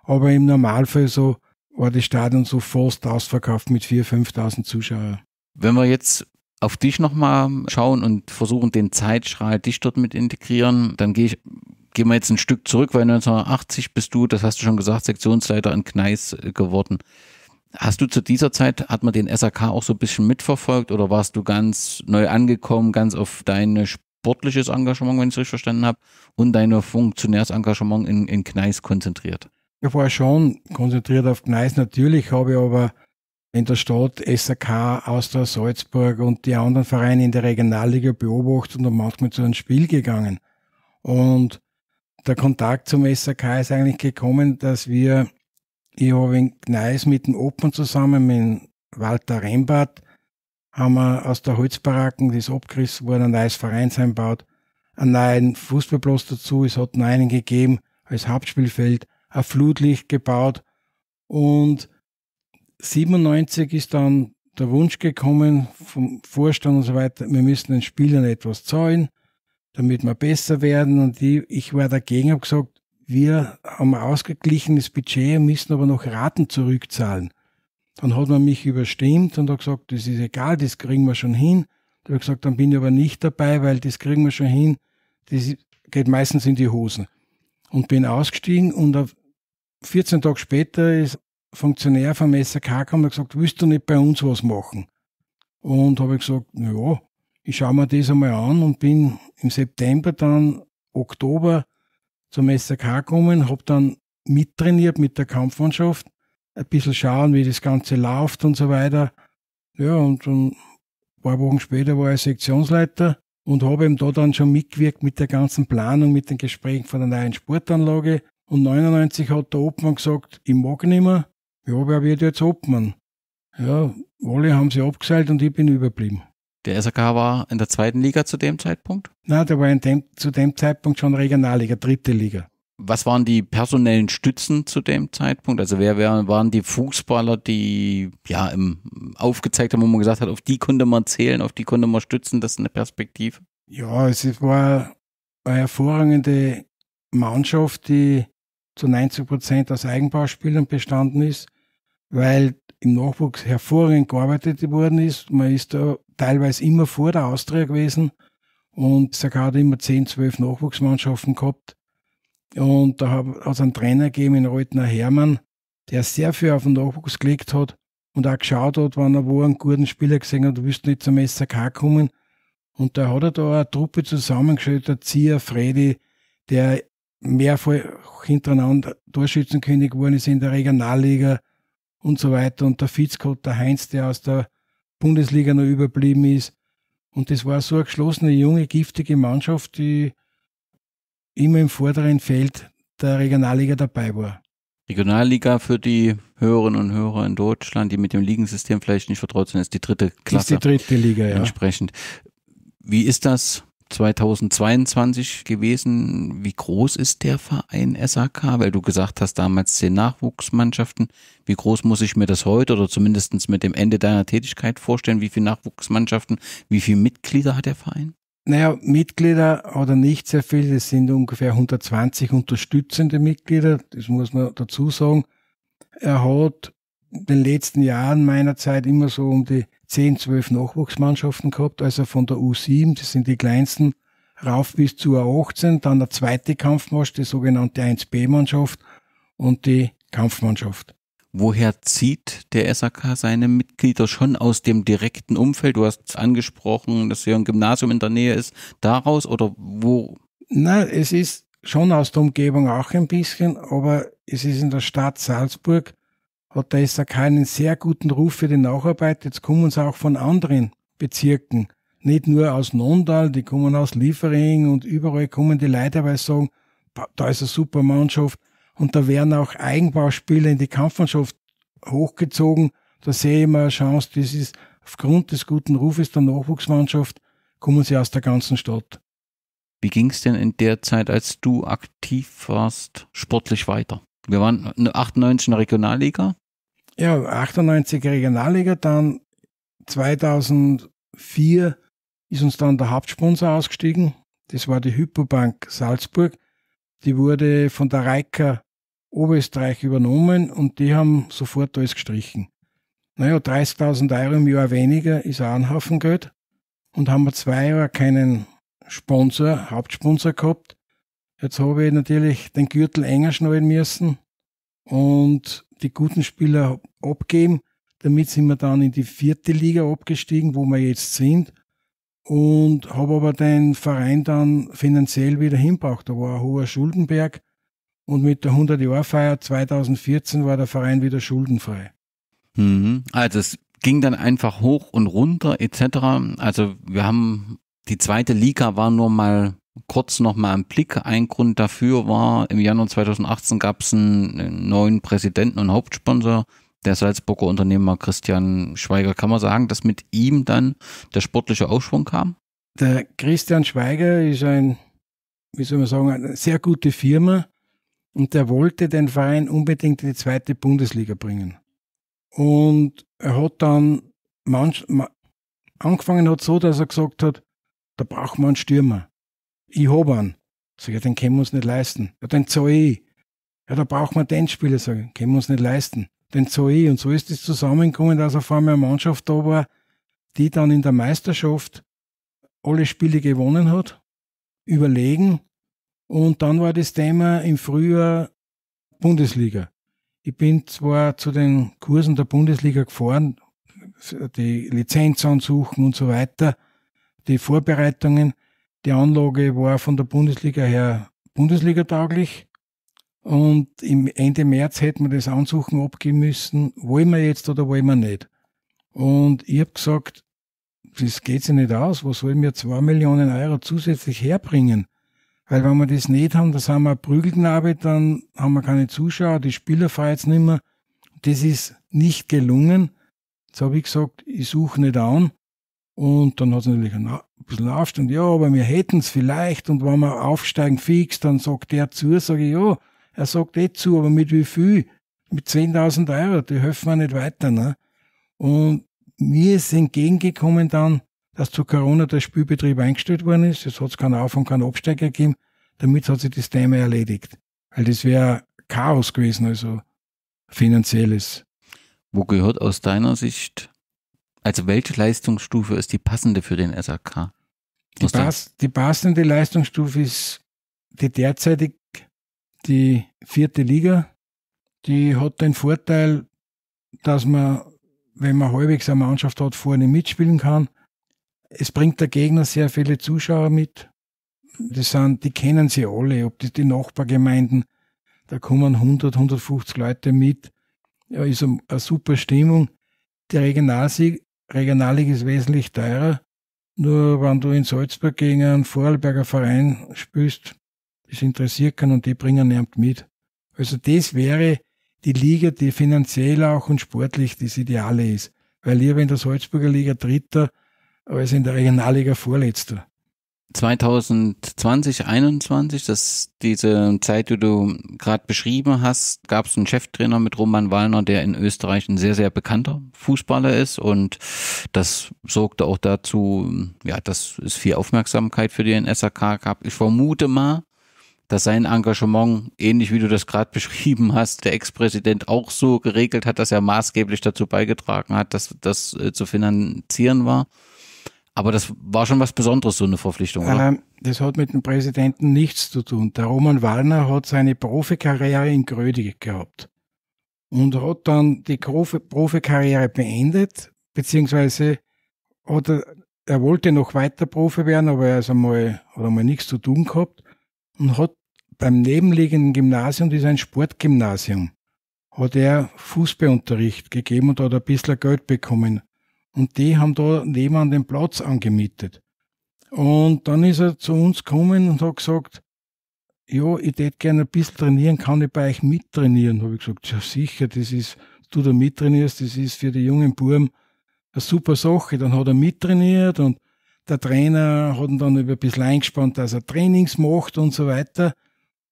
Speaker 2: Aber im Normalfall so war das Stadion so fast ausverkauft mit 4.000, 5.000 Zuschauern.
Speaker 1: Wenn wir jetzt auf dich nochmal schauen und versuchen, den Zeitstrahl dich dort mit integrieren, dann gehe ich gehen wir jetzt ein Stück zurück, weil 1980 bist du, das hast du schon gesagt, Sektionsleiter in Kneis äh, geworden. Hast du zu dieser Zeit, hat man den SAK auch so ein bisschen mitverfolgt oder warst du ganz neu angekommen, ganz auf dein sportliches Engagement, wenn ich es richtig verstanden habe, und dein Funktionärsengagement in, in Kneis konzentriert?
Speaker 2: Ich war schon konzentriert auf Kneis, natürlich habe ich aber in der Stadt SAK, Austria Salzburg und die anderen Vereine in der Regionalliga beobachtet und dann manchmal zu einem Spiel gegangen. Und der Kontakt zum SAK ist eigentlich gekommen, dass wir, ich habe in Gneis mit dem Open zusammen, mit Walter Rembart, haben wir aus der Holzbaracken, die ist abgerissen worden, ein neues Vereinsheim gebaut, einen neuen Fußballplatz dazu, es hat einen, einen gegeben als Hauptspielfeld, ein Flutlicht gebaut und 97 ist dann der Wunsch gekommen vom Vorstand und so weiter, wir müssen den Spielern etwas zahlen damit wir besser werden. Und ich, ich war dagegen, habe gesagt, wir haben ein ausgeglichenes Budget, müssen aber noch Raten zurückzahlen. Dann hat man mich überstimmt und hat gesagt, das ist egal, das kriegen wir schon hin. Da habe ich gesagt, dann bin ich aber nicht dabei, weil das kriegen wir schon hin. Das geht meistens in die Hosen. Und bin ausgestiegen und 14 Tage später ist ein Funktionär vom SAK gekommen und hat gesagt, willst du nicht bei uns was machen? Und habe ich gesagt, ja, ich schaue mir das einmal an und bin im September dann, Oktober zum SRK gekommen, habe dann mittrainiert mit der Kampfmannschaft, ein bisschen schauen, wie das Ganze läuft und so weiter. Ja, und, und ein paar Wochen später war ich Sektionsleiter und habe eben da dann schon mitgewirkt mit der ganzen Planung, mit den Gesprächen von der neuen Sportanlage. Und 99 hat der Obmann gesagt, ich mag nicht mehr. Ja, wer wird jetzt Obmann? Ja, alle haben sie abgeseilt und ich bin überblieben.
Speaker 1: Der SRK war in der zweiten Liga zu dem Zeitpunkt?
Speaker 2: Nein, der war dem, zu dem Zeitpunkt schon Regionalliga, dritte Liga.
Speaker 1: Was waren die personellen Stützen zu dem Zeitpunkt? Also wer, wer waren die Fußballer, die ja im, aufgezeigt haben, wo man gesagt hat, auf die konnte man zählen, auf die konnte man stützen, das ist eine Perspektive?
Speaker 2: Ja, es war eine hervorragende Mannschaft, die zu 90 Prozent aus Eigenbauspielern bestanden ist weil im Nachwuchs hervorragend gearbeitet worden ist. Man ist da teilweise immer vor der Austria gewesen und sogar hat immer 10, 12 Nachwuchsmannschaften gehabt. Und da hat es einen Trainer gegeben, in Reutner Hermann, der sehr viel auf den Nachwuchs gelegt hat und auch geschaut hat, wenn er wo einen guten Spieler gesehen hat, du wirst nicht zum SAK kommen. Und da hat er da eine Truppe zusammengestellt, der Zier, Freddy, der mehrfach hintereinander Torschützenkönig geworden ist in der Regionalliga, und so weiter. Und der Fitzkot, der Heinz, der aus der Bundesliga noch überblieben ist. Und das war so eine geschlossene, junge, giftige Mannschaft, die immer im vorderen Feld der Regionalliga dabei war.
Speaker 1: Regionalliga für die Hörerinnen und Hörer in Deutschland, die mit dem Ligensystem vielleicht nicht vertraut sind, ist die dritte Klasse. Ist die dritte Liga, ja. Entsprechend. Wie ist das 2022 gewesen. Wie groß ist der Verein SAK? Weil du gesagt hast, damals zehn Nachwuchsmannschaften. Wie groß muss ich mir das heute oder zumindest mit dem Ende deiner Tätigkeit vorstellen? Wie viele Nachwuchsmannschaften, wie viele Mitglieder hat der Verein?
Speaker 2: Naja, Mitglieder oder nicht sehr viele, es sind ungefähr 120 unterstützende Mitglieder, das muss man dazu sagen. Er hat in den letzten Jahren meiner Zeit immer so um die 10, 12 Nachwuchsmannschaften gehabt, also von der U7, das sind die kleinsten, rauf bis zur U18, dann der zweite Kampfmarsch, die sogenannte 1B-Mannschaft und die Kampfmannschaft.
Speaker 1: Woher zieht der SAK seine Mitglieder schon aus dem direkten Umfeld? Du hast angesprochen, dass hier ein Gymnasium in der Nähe ist. Daraus oder wo?
Speaker 2: Nein, es ist schon aus der Umgebung auch ein bisschen, aber es ist in der Stadt Salzburg hat der SAK einen sehr guten Ruf für die Nacharbeit. Jetzt kommen sie auch von anderen Bezirken. Nicht nur aus Nondal, die kommen aus Liefering und überall kommen die Leute, weil sie sagen, da ist eine super Mannschaft. Und da werden auch Eigenbauspieler in die Kampfmannschaft hochgezogen. Da sehe ich immer eine Chance. Das ist aufgrund des guten Rufes der Nachwuchsmannschaft, kommen sie aus der ganzen Stadt.
Speaker 1: Wie ging es denn in der Zeit, als du aktiv warst, sportlich weiter? Wir waren 98 in der Regionalliga.
Speaker 2: Ja, 98 Regionalliga, dann 2004 ist uns dann der Hauptsponsor ausgestiegen. Das war die Hypobank Salzburg. Die wurde von der Reiker Oberösterreich übernommen und die haben sofort alles gestrichen. Naja, 30.000 Euro im Jahr weniger ist auch ein Haufen Geld. Und haben wir zwei Jahre keinen Sponsor, Hauptsponsor gehabt. Jetzt habe ich natürlich den Gürtel enger schnallen müssen und die guten Spieler abgeben. Damit sind wir dann in die vierte Liga abgestiegen, wo wir jetzt sind. Und habe aber den Verein dann finanziell wieder hinbracht. Da war ein hoher Schuldenberg. Und mit der 100-Jahr-Feier 2014 war der Verein wieder schuldenfrei.
Speaker 1: Mhm. Also es ging dann einfach hoch und runter etc. Also wir haben, die zweite Liga war nur mal kurz nochmal im Blick. Ein Grund dafür war, im Januar 2018 gab es einen neuen Präsidenten und Hauptsponsor, der Salzburger Unternehmer Christian Schweiger. Kann man sagen, dass mit ihm dann der sportliche Aufschwung kam?
Speaker 2: Der Christian Schweiger ist ein, wie soll man sagen, eine sehr gute Firma und der wollte den Verein unbedingt in die zweite Bundesliga bringen. Und er hat dann manch, angefangen hat so, dass er gesagt hat, da braucht man einen Stürmer. Ich habe einen. Sag ich, den können wir uns nicht leisten. Ja, den zahle ich. Ja, da brauchen wir den Spieler, sag ich, können wir uns nicht leisten. Den zahle ich. Und so ist es das zusammengekommen, dass auf einmal eine Mannschaft da war, die dann in der Meisterschaft alle Spiele gewonnen hat, überlegen. Und dann war das Thema im Frühjahr Bundesliga. Ich bin zwar zu den Kursen der Bundesliga gefahren, die Lizenz ansuchen und so weiter, die Vorbereitungen, die Anlage war von der Bundesliga her Bundesliga-tauglich. Und im Ende März hätten wir das Ansuchen abgeben müssen, wollen wir jetzt oder wollen wir nicht. Und ich habe gesagt, das geht sich nicht aus, was soll mir zwei Millionen Euro zusätzlich herbringen? Weil wenn wir das nicht haben, das haben wir Prügelknabe, dann haben wir keine Zuschauer, die Spieler fahren jetzt nicht mehr. Das ist nicht gelungen. Jetzt habe ich gesagt, ich suche nicht an. Und dann hat es natürlich ein bisschen Aufstand, ja, aber wir hätten es vielleicht und wenn wir aufsteigen fix, dann sagt der zu, sage ich, ja, er sagt eh zu, aber mit wie viel? Mit 10.000 Euro, die helfen wir nicht weiter. Ne? Und mir ist entgegengekommen dann, dass zu Corona der Spielbetrieb eingestellt worden ist. Es hat keinen Auf- und keinen Absteiger gegeben. Damit hat sich das Thema erledigt. Weil das wäre Chaos gewesen, also
Speaker 1: finanzielles. Wo gehört aus deiner Sicht also welche Leistungsstufe ist die passende für den SAK? Die, Bas,
Speaker 2: die passende Leistungsstufe ist die derzeitig die vierte Liga. Die hat den Vorteil, dass man, wenn man halbwegs eine Mannschaft hat, vorne mitspielen kann. Es bringt der Gegner sehr viele Zuschauer mit. Das sind, die kennen sie alle, ob das die Nachbargemeinden, da kommen 100, 150 Leute mit. Ja, ist eine, eine super Stimmung. Die Regionalliga, Regionalliga ist wesentlich teurer. Nur wenn du in Salzburg gegen einen Vorarlberger Verein spielst, das interessiert kann und die bringen niemand mit. Also das wäre die Liga, die finanziell auch und sportlich das Ideale ist. Weil lieber in der Salzburger Liga Dritter als in der Regionalliga Vorletzter.
Speaker 1: 2020, 2021, das diese Zeit, die du gerade beschrieben hast, gab es einen Cheftrainer mit Roman Wallner, der in Österreich ein sehr, sehr bekannter Fußballer ist und das sorgte auch dazu, ja, dass es viel Aufmerksamkeit für den SAK gab. Ich vermute mal, dass sein Engagement, ähnlich wie du das gerade beschrieben hast, der Ex-Präsident auch so geregelt hat, dass er maßgeblich dazu beigetragen hat, dass das äh, zu finanzieren war. Aber das war schon was Besonderes, so eine Verpflichtung, oder?
Speaker 2: das hat mit dem Präsidenten nichts zu tun. Der Roman Wallner hat seine Profikarriere in Grödig gehabt und hat dann die Profikarriere beendet, beziehungsweise hat er, er wollte noch weiter Profi werden, aber er ist einmal, hat einmal nichts zu tun gehabt und hat beim nebenliegenden Gymnasium, das ist ein Sportgymnasium, hat er Fußballunterricht gegeben und hat ein bisschen Geld bekommen. Und die haben da nebenan den Platz angemietet. Und dann ist er zu uns gekommen und hat gesagt, ja, ich tät gerne ein bisschen trainieren, kann ich bei euch mittrainieren? Habe ich gesagt, ja sicher, das ist, du da mittrainierst, das ist für die jungen Burm eine super Sache. Dann hat er mittrainiert und der Trainer hat ihn dann über ein bisschen eingespannt, dass er Trainings macht und so weiter.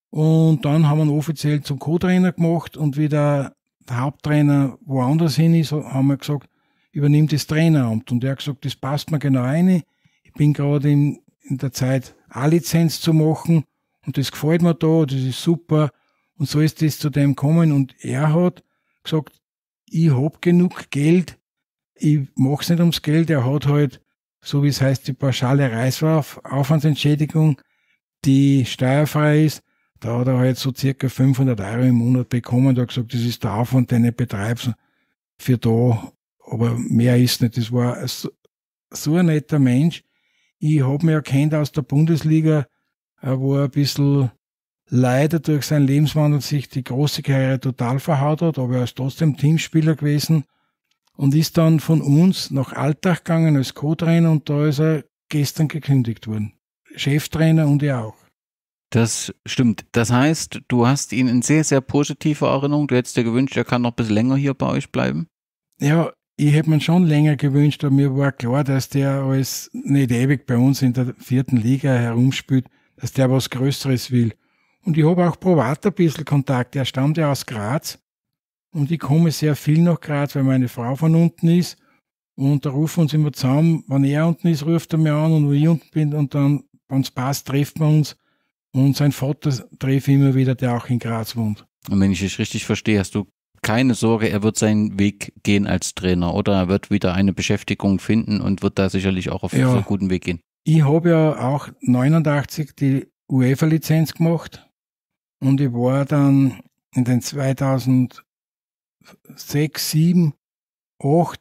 Speaker 2: Und dann haben wir ihn offiziell zum Co-Trainer gemacht und wie der Haupttrainer woanders hin ist, haben wir gesagt, übernimmt das Traineramt. Und er hat gesagt, das passt mir genau rein. Ich bin gerade in, in der Zeit, A-Lizenz zu machen und das gefällt mir da, das ist super. Und so ist das zu dem kommen. Und er hat gesagt, ich hab genug Geld, ich mach's nicht ums Geld. Er hat halt, so wie es heißt, die pauschale Reisaufwandsentschädigung, die steuerfrei ist. Da hat er halt so circa 500 Euro im Monat bekommen. Da hat gesagt, das ist der Aufwand, den ich betreibe für da aber mehr ist nicht. Das war so ein netter Mensch. Ich habe mich erkannt aus der Bundesliga, äh, wo er ein bisschen leider durch seinen Lebenswandel sich die große Karriere total verhaut hat, aber er ist trotzdem Teamspieler gewesen und ist dann von uns nach Alltag gegangen als Co-Trainer und da ist er gestern gekündigt worden. Cheftrainer und er auch.
Speaker 1: Das stimmt. Das heißt, du hast ihn in sehr, sehr positiver Erinnerung. Du hättest dir gewünscht, er kann noch ein bisschen länger hier bei euch bleiben?
Speaker 2: Ja, ich hätte mir schon länger gewünscht, aber mir war klar, dass der als nicht ewig bei uns in der vierten Liga herumspielt, dass der was Größeres will. Und ich habe auch privat ein bisschen Kontakt. Er stammt ja aus Graz und ich komme sehr viel nach Graz, weil meine Frau von unten ist. Und da rufen wir uns immer zusammen. Wenn er unten ist, ruft er mir an und wenn ich unten bin und dann, wenn es passt, treffen wir uns. Und sein Vater treffe ich immer wieder, der auch in Graz wohnt.
Speaker 1: Und wenn ich es richtig verstehe, hast du keine Sorge, er wird seinen Weg gehen als Trainer oder er wird wieder eine Beschäftigung finden und wird da sicherlich auch auf ja. einen guten Weg gehen.
Speaker 2: Ich habe ja auch 89 die UEFA-Lizenz gemacht und ich war dann in den 2006, 7, 8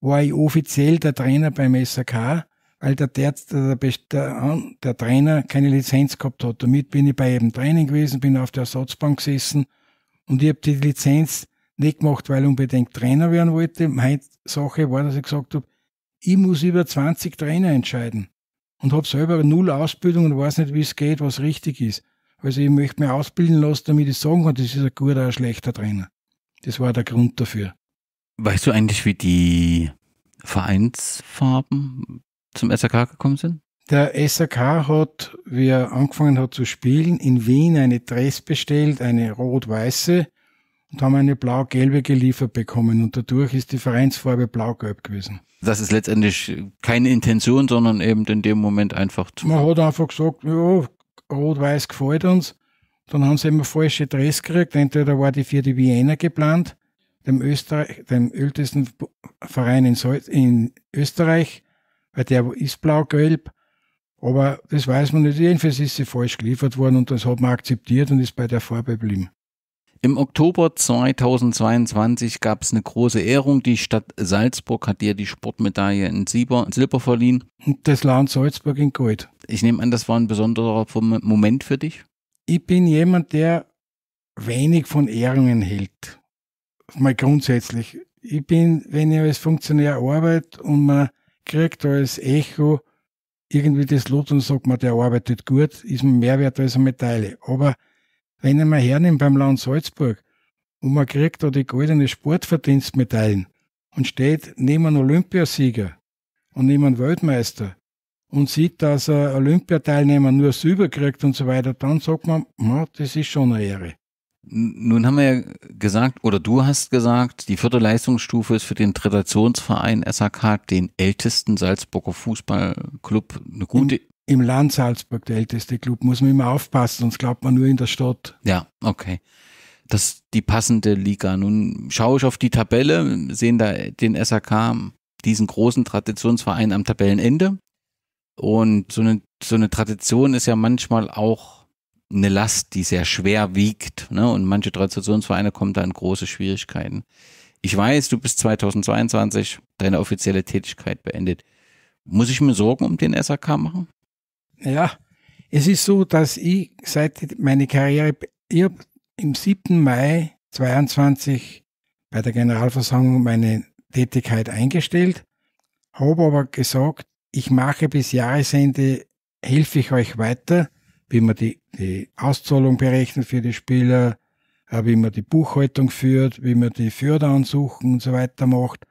Speaker 2: war ich offiziell der Trainer beim SRK, weil der, der, der, der Trainer keine Lizenz gehabt hat. Damit bin ich bei jedem Training gewesen, bin auf der Ersatzbank gesessen und ich habe die Lizenz nicht gemacht, weil ich unbedingt Trainer werden wollte. Meine Sache war, dass ich gesagt habe, ich muss über 20 Trainer entscheiden und habe selber null Ausbildung und weiß nicht, wie es geht, was richtig ist. Also ich möchte mich ausbilden lassen, damit ich sagen kann, das ist ein guter oder ein schlechter Trainer. Das war der Grund dafür.
Speaker 1: Weißt du eigentlich, wie die Vereinsfarben zum SRK gekommen sind?
Speaker 2: Der SRK hat, wie er angefangen hat zu spielen, in Wien eine Dress bestellt, eine rot-weiße, und haben eine blau-gelbe geliefert bekommen und dadurch ist die Vereinsfarbe blau-gelb
Speaker 1: gewesen. Das ist letztendlich keine Intention, sondern eben in dem Moment einfach zu. Man
Speaker 2: hat einfach gesagt, ja, rot-weiß gefällt uns. Dann haben sie immer falsche Dress gekriegt. Entweder war die für die Vienna geplant, dem, Österreich, dem ältesten Verein in, in Österreich, weil der ist blau-gelb. Aber das weiß man nicht. Jedenfalls ist sie falsch geliefert worden und das hat man akzeptiert und ist bei der Farbe geblieben.
Speaker 1: Im Oktober 2022 gab es eine große Ehrung. Die Stadt Salzburg hat dir die Sportmedaille in Silber, Silber verliehen. Das Land Salzburg in Gold. Ich nehme an, das war ein besonderer Moment für dich. Ich bin jemand, der wenig
Speaker 2: von Ehrungen hält. Mal grundsätzlich. Ich bin, wenn ich als Funktionär arbeite und man kriegt als Echo irgendwie das Lot und sagt man, der arbeitet gut, ist mir mehr wert als eine Medaille. Aber wenn ich mal hernehme beim Land Salzburg und man kriegt da die goldene Sportverdienstmedaille und steht neben einem Olympiasieger und neben einem Weltmeister und sieht, dass ein Olympiateilnehmer nur Silber kriegt und so weiter, dann sagt man, man, das ist schon eine Ehre.
Speaker 1: Nun haben wir ja gesagt, oder du hast gesagt, die vierte Leistungsstufe ist für den Traditionsverein SAK, den ältesten Salzburger Fußballclub, eine gute, in, im Land
Speaker 2: Salzburg der älteste Club. Muss man immer aufpassen, sonst glaubt man nur in der Stadt.
Speaker 1: Ja, okay. Das ist die passende Liga. Nun schaue ich auf die Tabelle, sehen da den SAK, diesen großen Traditionsverein am Tabellenende. Und so eine, so eine Tradition ist ja manchmal auch eine Last, die sehr schwer wiegt. Ne? Und manche Traditionsvereine kommen da in große Schwierigkeiten. Ich weiß, du bist 2022 deine offizielle Tätigkeit beendet. Muss ich mir Sorgen um den SAK machen?
Speaker 2: Ja, es ist so, dass ich seit meiner Karriere, ich habe im 7. Mai 22 bei der Generalversammlung meine Tätigkeit eingestellt, habe aber gesagt, ich mache bis Jahresende, helfe ich euch weiter, wie man die, die Auszahlung berechnet für die Spieler, äh, wie man die Buchhaltung führt, wie man die Förderansuchen und so weiter macht.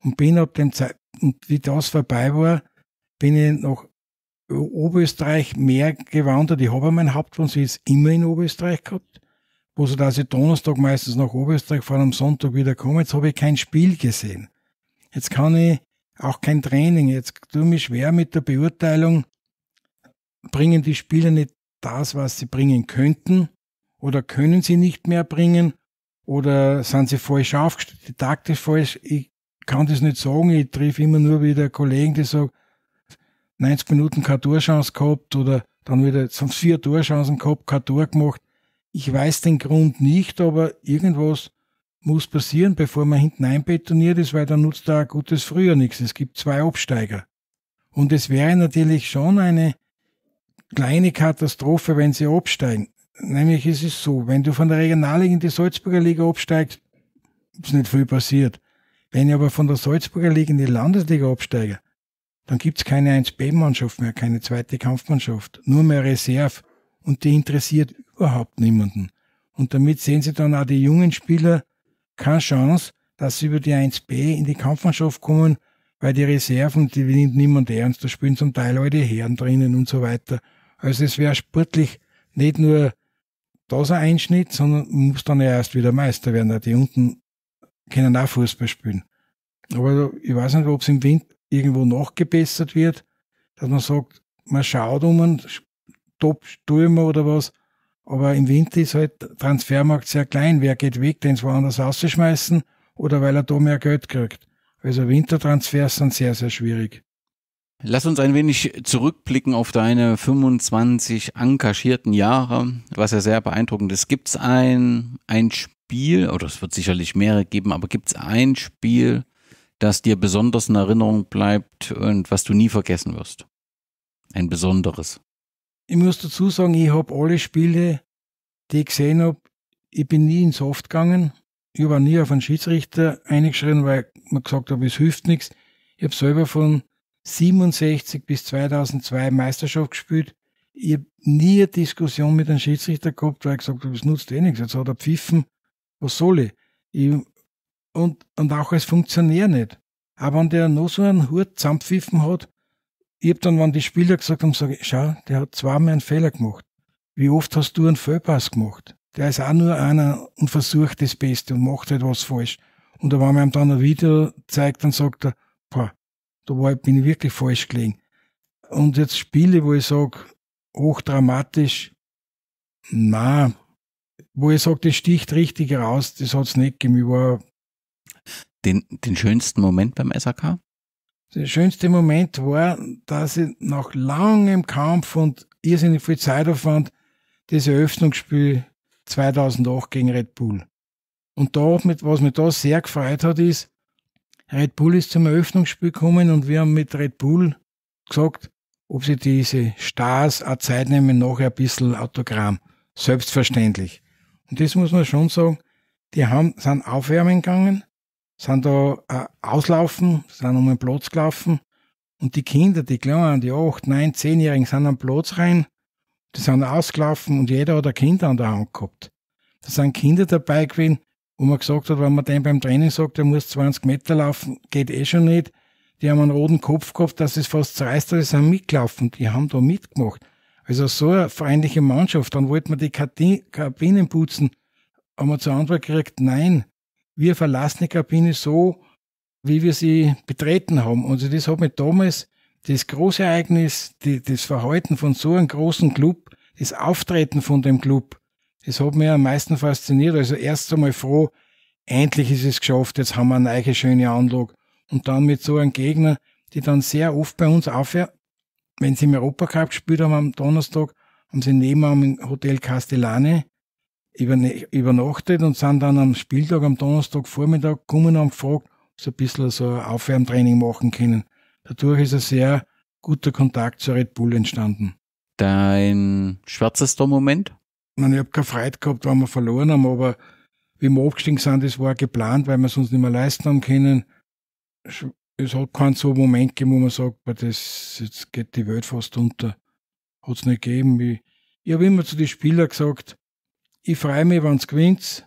Speaker 2: Und bin ab dem Zeit und wie das vorbei war, bin ich noch Oberösterreich mehr gewandert. Ich habe meinen Hauptwohnsitz immer in Oberösterreich gehabt. Wo so dass ich Donnerstag meistens nach Oberösterreich fahre, am Sonntag wieder komme. Jetzt habe ich kein Spiel gesehen. Jetzt kann ich auch kein Training. Jetzt tue ich mich schwer mit der Beurteilung. Bringen die Spieler nicht das, was sie bringen könnten? Oder können sie nicht mehr bringen? Oder sind sie falsch aufgestellt? Die Taktisch falsch? Ich kann das nicht sagen. Ich triff immer nur wieder Kollegen, die sagen, 90 Minuten keine Torchance gehabt oder dann wieder sonst vier Torchancen gehabt, kein Tor gemacht. Ich weiß den Grund nicht, aber irgendwas muss passieren, bevor man hinten einbetoniert ist, weil dann nutzt da ein gutes Frühjahr nichts. Es gibt zwei Absteiger. Und es wäre natürlich schon eine kleine Katastrophe, wenn sie absteigen. Nämlich ist es so, wenn du von der Regionalliga in die Salzburger Liga absteigst, ist nicht viel passiert. Wenn ich aber von der Salzburger Liga in die Landesliga absteige, dann gibt's keine 1B-Mannschaft mehr, keine zweite Kampfmannschaft, nur mehr Reserve. Und die interessiert überhaupt niemanden. Und damit sehen sie dann auch die jungen Spieler keine Chance, dass sie über die 1B in die Kampfmannschaft kommen, weil die Reserven, die nimmt niemand ernst, da spielen zum Teil die Herren drinnen und so weiter. Also es wäre sportlich nicht nur das ein Einschnitt, sondern muss dann ja erst wieder Meister werden. Die unten können auch Fußball spielen. Aber ich weiß nicht, ob es im Winter, irgendwo nachgebessert wird, dass man sagt, man schaut um einen Top-Stürmer oder was, aber im Winter ist halt der Transfermarkt sehr klein. Wer geht weg, den es woanders rauszuschmeißen oder weil er da mehr Geld kriegt. Also Wintertransfers sind sehr, sehr schwierig.
Speaker 1: Lass uns ein wenig zurückblicken auf deine 25 engagierten Jahre, was ja sehr beeindruckend ist. Gibt es ein, ein Spiel, oder es wird sicherlich mehrere geben, aber gibt es ein Spiel, das dir besonders in Erinnerung bleibt und was du nie vergessen wirst? Ein besonderes.
Speaker 2: Ich muss dazu sagen, ich habe alle Spiele, die ich gesehen habe, ich bin nie ins Soft gegangen. Ich war nie auf einen Schiedsrichter eingeschrien, weil man gesagt hat, es hilft nichts. Ich habe selber von 67 bis 2002 Meisterschaft gespielt. Ich habe nie eine Diskussion mit einem Schiedsrichter gehabt, weil ich gesagt habe, es nutzt eh nichts. Jetzt hat er pfiffen. Was soll ich? Ich und, und auch als Funktionär nicht. Aber wenn der noch so einen Hut zusammenpfiffen hat, ich hab dann, wenn die Spieler gesagt haben, sage ich, schau, der hat zweimal einen Fehler gemacht. Wie oft hast du einen Fehlpass gemacht? Der ist auch nur einer und versucht das Beste und macht halt was falsch. Und da, wenn man ihm dann ein Video zeigt, dann sagt er, boah, da war, ich, bin ich wirklich falsch gelegen. Und jetzt Spiele, wo ich sage, hochdramatisch, na, wo ich sage, das sticht richtig raus, das hat's nicht gegeben. Ich war
Speaker 1: den, den schönsten Moment beim SAK?
Speaker 2: Der schönste Moment war, dass ich nach langem Kampf und irrsinnig viel Zeitaufwand das Eröffnungsspiel 2008 gegen Red Bull. Und da, was mich da sehr gefreut hat, ist, Red Bull ist zum Eröffnungsspiel gekommen und wir haben mit Red Bull gesagt, ob sie diese Stars auch Zeit nehmen, nachher ein bisschen Autogramm. Selbstverständlich. Und das muss man schon sagen, die haben, sind aufwärmen gegangen sind da äh, auslaufen, sind um den Platz gelaufen und die Kinder, die Kleinen, die 8, 9, 10-Jährigen sind am Platz rein, die sind ausgelaufen und jeder hat ein Kind an der Hand gehabt. Da sind Kinder dabei gewesen, wo man gesagt hat, wenn man dem beim Training sagt, er muss 20 Meter laufen, geht eh schon nicht. Die haben einen roten Kopf gehabt, dass es fast zerreißt, die sind mitgelaufen, die haben da mitgemacht. Also so eine freundliche Mannschaft, dann wollte man die Kabinen putzen, haben wir zur Antwort gekriegt, nein, wir verlassen die Kabine so, wie wir sie betreten haben. Also das hat mir damals das große Ereignis, die, das Verhalten von so einem großen Club, das Auftreten von dem Club, das hat mich am meisten fasziniert. Also erst einmal froh, endlich ist es geschafft, jetzt haben wir eine neue schöne Anlage. Und dann mit so einem Gegner, die dann sehr oft bei uns aufhört, wenn sie im Europacup gespielt haben am Donnerstag, haben sie neben am Hotel Castellane übernachtet ne-, und sind dann am Spieltag, am Donnerstag Vormittag gekommen und haben gefragt, ob sie ein bisschen so ein Aufwärmtraining machen können. Dadurch ist ein sehr guter Kontakt zu Red Bull entstanden.
Speaker 1: Dein schwärzester Moment?
Speaker 2: Ich, meine, ich habe keine Freude gehabt, weil wir verloren haben, aber wie wir aufgestiegen sind, das war geplant, weil wir es uns nicht mehr leisten haben können. Es hat keinen so Moment gegeben, wo man sagt, das, jetzt geht die Welt fast unter. Hat es nicht gegeben. Ich, ich habe immer zu den Spielern gesagt, ich freue mich, wenn es gewinnt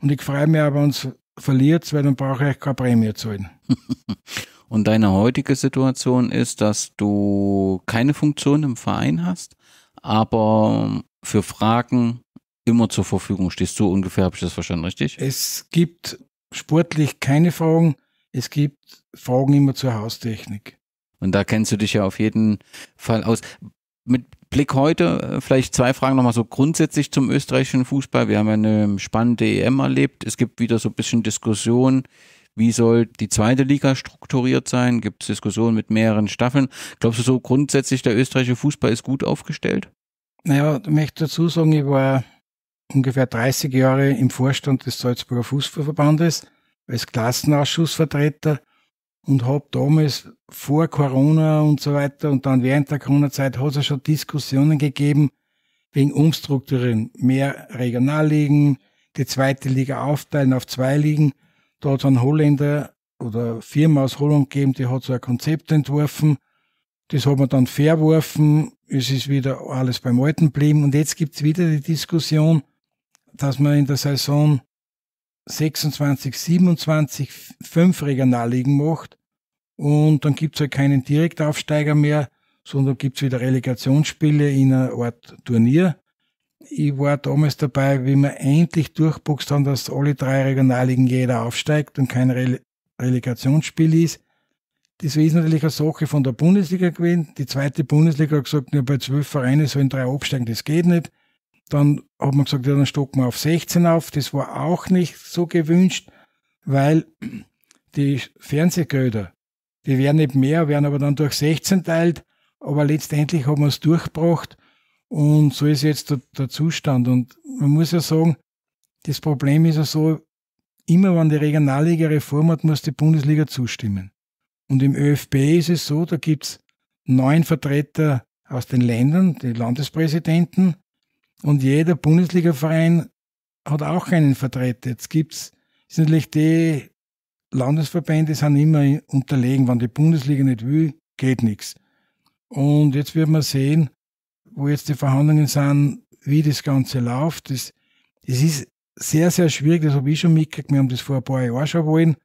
Speaker 2: und ich freue mich auch, wenn es verliert, weil dann brauche ich keine Prämie zu zahlen.
Speaker 1: und deine heutige Situation ist, dass du keine Funktion im Verein hast, aber für Fragen immer zur Verfügung stehst. So ungefähr habe ich das verstanden, richtig?
Speaker 2: Es gibt sportlich keine Fragen, es gibt Fragen immer zur Haustechnik.
Speaker 1: Und da kennst du dich ja auf jeden Fall aus. Mit Blick heute, äh, vielleicht zwei Fragen nochmal so grundsätzlich zum österreichischen Fußball. Wir haben eine spannende EM erlebt. Es gibt wieder so ein bisschen Diskussion. Wie soll die zweite Liga strukturiert sein? Gibt es Diskussionen mit mehreren Staffeln? Glaubst du so grundsätzlich, der österreichische Fußball ist gut aufgestellt?
Speaker 2: Naja, ich möchte dazu sagen, ich war ungefähr 30 Jahre im Vorstand des Salzburger Fußballverbandes als Klassenausschussvertreter und habe damals vor Corona und so weiter und dann während der Corona-Zeit hat es ja schon Diskussionen gegeben wegen Umstrukturieren. Mehr Regionalligen, die zweite Liga aufteilen auf zwei Ligen. Da hat es einen Holländer oder Firma aus Holland gegeben, die hat so ein Konzept entworfen. Das hat man dann verworfen. Es ist wieder alles beim Alten geblieben. Und jetzt gibt's wieder die Diskussion, dass man in der Saison 26, 27, 5 Regionalligen macht. Und dann gibt es halt keinen Direktaufsteiger mehr, sondern gibt es wieder Relegationsspiele in einer Art Turnier. Ich war damals dabei, wie man endlich durchbuchst haben, dass alle drei Regionalligen jeder aufsteigt und kein Re Relegationsspiel ist. Das ist natürlich eine Sache von der Bundesliga gewesen. Die zweite Bundesliga hat gesagt, nur bei zwölf Vereinen sollen drei absteigen, das geht nicht. Dann hat man gesagt, ja, dann stocken wir auf 16 auf. Das war auch nicht so gewünscht, weil die Fernsehgelder, die werden nicht mehr, werden aber dann durch 16 teilt. Aber letztendlich haben wir es durchgebracht und so ist jetzt der, der Zustand. Und man muss ja sagen, das Problem ist ja so, immer wenn die Regionalliga Reform hat, muss die Bundesliga zustimmen. Und im ÖFB ist es so, da gibt es neun Vertreter aus den Ländern, die Landespräsidenten, und jeder Bundesligaverein hat auch einen Vertreter. Jetzt gibt's, ist natürlich die Landesverbände sind immer unterlegen. Wenn die Bundesliga nicht will, geht nichts. Und jetzt wird man sehen, wo jetzt die Verhandlungen sind, wie das Ganze läuft. es ist sehr, sehr schwierig, das habe ich schon mitgekriegt. Wir haben das vor ein paar Jahren schon wollen.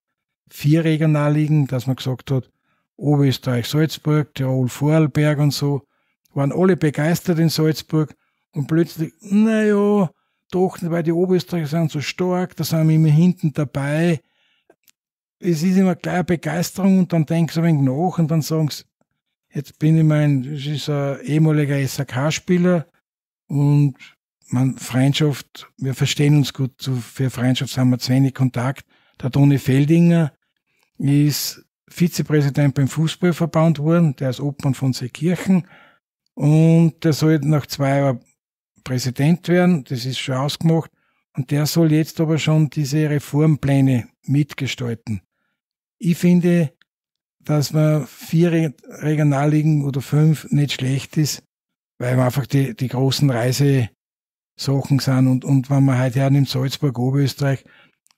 Speaker 2: Vier Regionalligen, dass man gesagt hat, Oberösterreich, Salzburg, Tirol, Vorarlberg und so, waren alle begeistert in Salzburg. Und plötzlich, naja, doch, weil die Oberösterreicher sind so stark, da sind wir immer hinten dabei. Es ist immer gleich eine Begeisterung und dann denken sie ein wenig nach und dann sagen sie, jetzt bin ich mein, das ist ein ehemaliger SAK-Spieler und man, Freundschaft, wir verstehen uns gut, für Freundschaft haben wir zu wenig Kontakt. Der Toni Feldinger ist Vizepräsident beim Fußballverband worden, der ist Obmann von Seekirchen und der soll nach zwei Jahren Präsident werden, das ist schon ausgemacht, und der soll jetzt aber schon diese Reformpläne mitgestalten. Ich finde, dass man vier Regionalligen oder fünf nicht schlecht ist, weil man einfach die, die großen Reisesachen sind und, und wenn man heute hernimmt, Salzburg, Oberösterreich,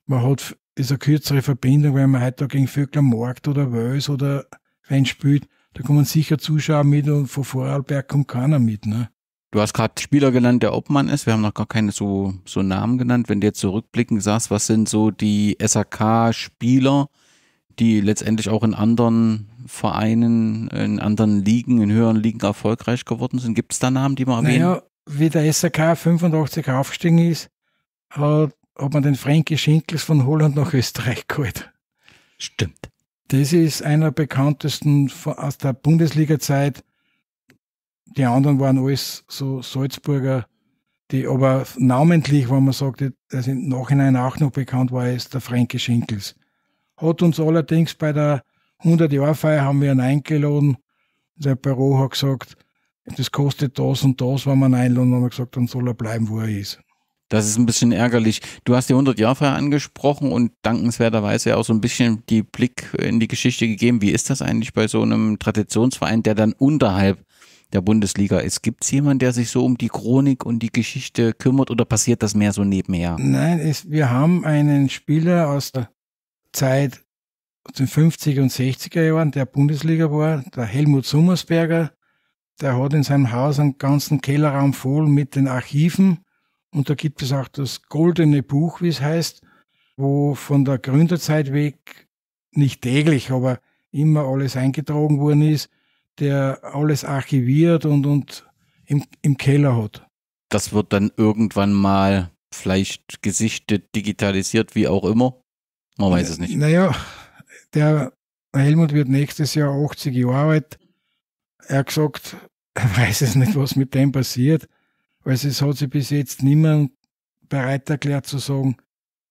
Speaker 2: man hat, ist eine kürzere Verbindung, weil man heute gegen Vöckler Markt oder Wels oder Wenn spielt, da kommen sicher Zuschauer mit und von Vorarlberg kommt keiner mit, ne?
Speaker 1: Du hast gerade Spieler genannt, der Obmann ist. Wir haben noch gar keine so, so Namen genannt. Wenn du jetzt zurückblicken sagst, was sind so die SAK-Spieler, die letztendlich auch in anderen Vereinen, in anderen Ligen, in höheren Ligen erfolgreich geworden sind? Gibt es da Namen, die man erwähnen? Naja,
Speaker 2: wie der SAK 85 aufgestiegen ist, hat, hat man den Frankie Schinkels von Holland nach Österreich geholt. Stimmt. Das ist einer bekanntesten aus der Bundesliga-Zeit die anderen waren alles so Salzburger, die aber namentlich, wenn man sagt, also im Nachhinein auch noch bekannt war, ist der Fränke Schinkels. Hat uns allerdings bei der 100-Jahr-Feier haben wir ihn eingeladen. Sein Büro hat gesagt, das kostet das und das, wenn man einladen, haben wir gesagt, dann soll er bleiben, wo er ist.
Speaker 1: Das ist ein bisschen ärgerlich. Du hast die 100-Jahr-Feier angesprochen und dankenswerterweise auch so ein bisschen die Blick in die Geschichte gegeben. Wie ist das eigentlich bei so einem Traditionsverein, der dann unterhalb der Bundesliga ist. Gibt es jemanden, der sich so um die Chronik und die Geschichte kümmert oder passiert das mehr so nebenher? Nein,
Speaker 2: es, wir haben einen Spieler aus der Zeit aus den 50er und 60er Jahren, der Bundesliga war, der Helmut Summersberger, der hat in seinem Haus einen ganzen Kellerraum voll mit den Archiven und da gibt es auch das goldene Buch, wie es heißt, wo von der Gründerzeit weg nicht täglich, aber immer alles eingetragen worden ist der alles archiviert und, und im, im Keller hat.
Speaker 1: Das wird dann irgendwann mal vielleicht gesichtet, digitalisiert, wie auch immer. Man weiß es nicht.
Speaker 2: Naja, der Helmut wird nächstes Jahr 80 Jahre alt. Er hat gesagt, er weiß es nicht, was mit dem passiert, weil also es hat sich bis jetzt niemand bereit erklärt zu sagen,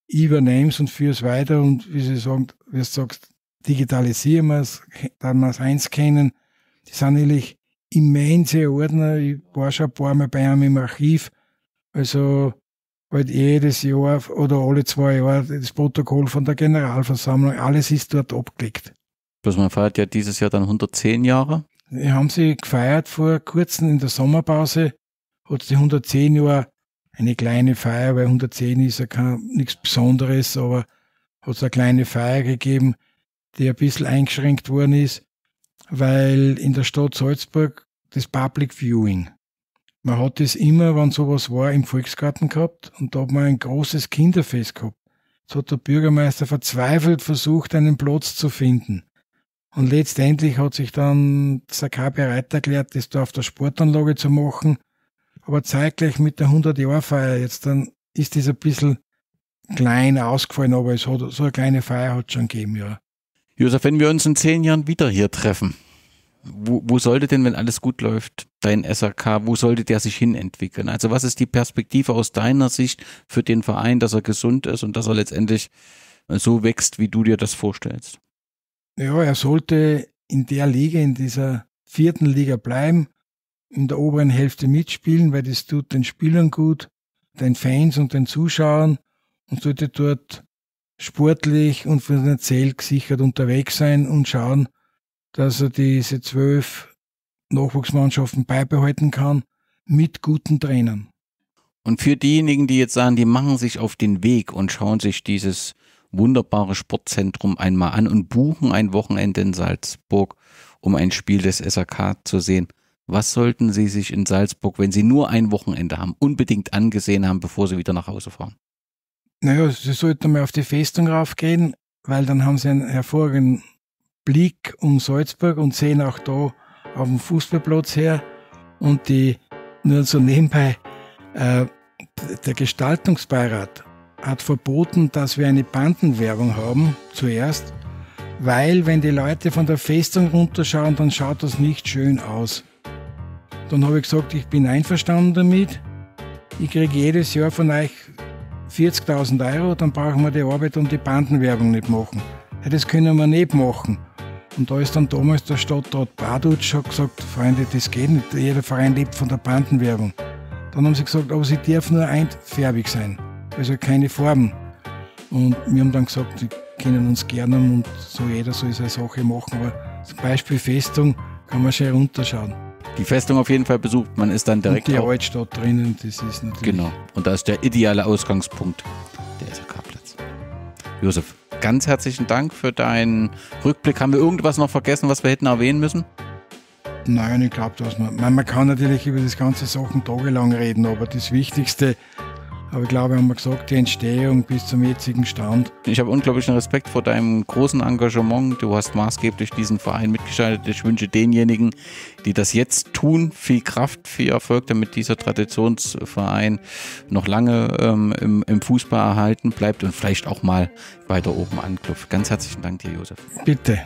Speaker 2: ich übernehme es und führe es weiter und wie sie sagen, wie du sagst, digitalisieren wir es, dann wir es einscannen, die sind eigentlich immense Ordner. Ich war schon ein paar Mal bei einem im Archiv. Also halt jedes Jahr oder alle zwei Jahre das Protokoll von der Generalversammlung. Alles ist dort abgelegt.
Speaker 1: Bloß man feiert ja dieses Jahr dann 110 Jahre.
Speaker 2: Die haben sie gefeiert vor kurzem in der Sommerpause. Hat die 110 Jahre eine kleine Feier, weil 110 ist ja kein, nichts Besonderes, aber hat es eine kleine Feier gegeben, die ein bisschen eingeschränkt worden ist weil in der Stadt Salzburg das Public Viewing. Man hat das immer, wenn sowas war, im Volksgarten gehabt und da hat man ein großes Kinderfest gehabt. So hat der Bürgermeister verzweifelt versucht, einen Platz zu finden. Und letztendlich hat sich dann Sakar bereit erklärt, das da auf der Sportanlage zu machen. Aber zeitgleich mit der 100-Jahr-Feier jetzt, dann ist das ein bisschen klein ausgefallen, aber es hat, so eine kleine Feier hat es schon gegeben, ja.
Speaker 1: Josef, wenn wir uns in zehn Jahren wieder hier treffen, wo, wo sollte denn, wenn alles gut läuft, dein SRK, wo sollte der sich hin entwickeln? Also was ist die Perspektive aus deiner Sicht für den Verein, dass er gesund ist und dass er letztendlich so wächst, wie du dir das vorstellst?
Speaker 2: Ja, er sollte in der Liga, in dieser vierten Liga bleiben, in der oberen Hälfte mitspielen, weil das tut den Spielern gut, den Fans und den Zuschauern und sollte dort sportlich und finanziell gesichert unterwegs sein und schauen, dass er diese zwölf Nachwuchsmannschaften beibehalten kann mit guten Trainern.
Speaker 1: Und für diejenigen, die jetzt sagen, die machen sich auf den Weg und schauen sich dieses wunderbare Sportzentrum einmal an und buchen ein Wochenende in Salzburg, um ein Spiel des SRK zu sehen. Was sollten Sie sich in Salzburg, wenn Sie nur ein Wochenende haben, unbedingt angesehen haben, bevor Sie wieder nach Hause fahren?
Speaker 2: naja, sie sollten mal auf die Festung raufgehen, weil dann haben sie einen hervorragenden Blick um Salzburg und sehen auch da auf dem Fußballplatz her und die nur so nebenbei äh, der Gestaltungsbeirat hat verboten, dass wir eine Bandenwerbung haben zuerst, weil wenn die Leute von der Festung runterschauen, dann schaut das nicht schön aus. Dann habe ich gesagt, ich bin einverstanden damit. Ich kriege jedes Jahr von euch 40.000 Euro, dann brauchen wir die Arbeit und die Bandenwerbung nicht machen. Ja, das können wir nicht machen. Und da ist dann damals der Stadtrat Badutsch hat gesagt, Freunde, das geht nicht, jeder Verein lebt von der Bandenwerbung. Dann haben sie gesagt, aber sie dürfen nur einfärbig sein, also keine Farben. Und wir haben dann gesagt, sie können uns gerne und so jeder soll seine Sache machen, aber zum Beispiel Festung kann man schön runterschauen
Speaker 1: die Festung auf jeden Fall besucht. Man ist dann direkt. Und die
Speaker 2: Altstadt drinnen, das ist natürlich. Genau.
Speaker 1: Und da ist der ideale Ausgangspunkt der SRK-Platz. Josef, ganz herzlichen Dank für deinen Rückblick. Haben wir irgendwas noch vergessen, was wir hätten erwähnen müssen?
Speaker 2: Nein, ich glaube das Man, man kann natürlich über das ganze Sachen tagelang reden, aber das Wichtigste ist, aber ich glaube, haben wir gesagt, die Entstehung bis zum jetzigen Stand.
Speaker 1: Ich habe unglaublichen Respekt vor deinem großen Engagement. Du hast maßgeblich diesen Verein mitgestaltet. Ich wünsche denjenigen, die das jetzt tun, viel Kraft, viel Erfolg, damit dieser Traditionsverein noch lange ähm, im, im, Fußball erhalten bleibt und vielleicht auch mal weiter oben anklopft. Ganz herzlichen Dank dir, Josef.
Speaker 2: Bitte.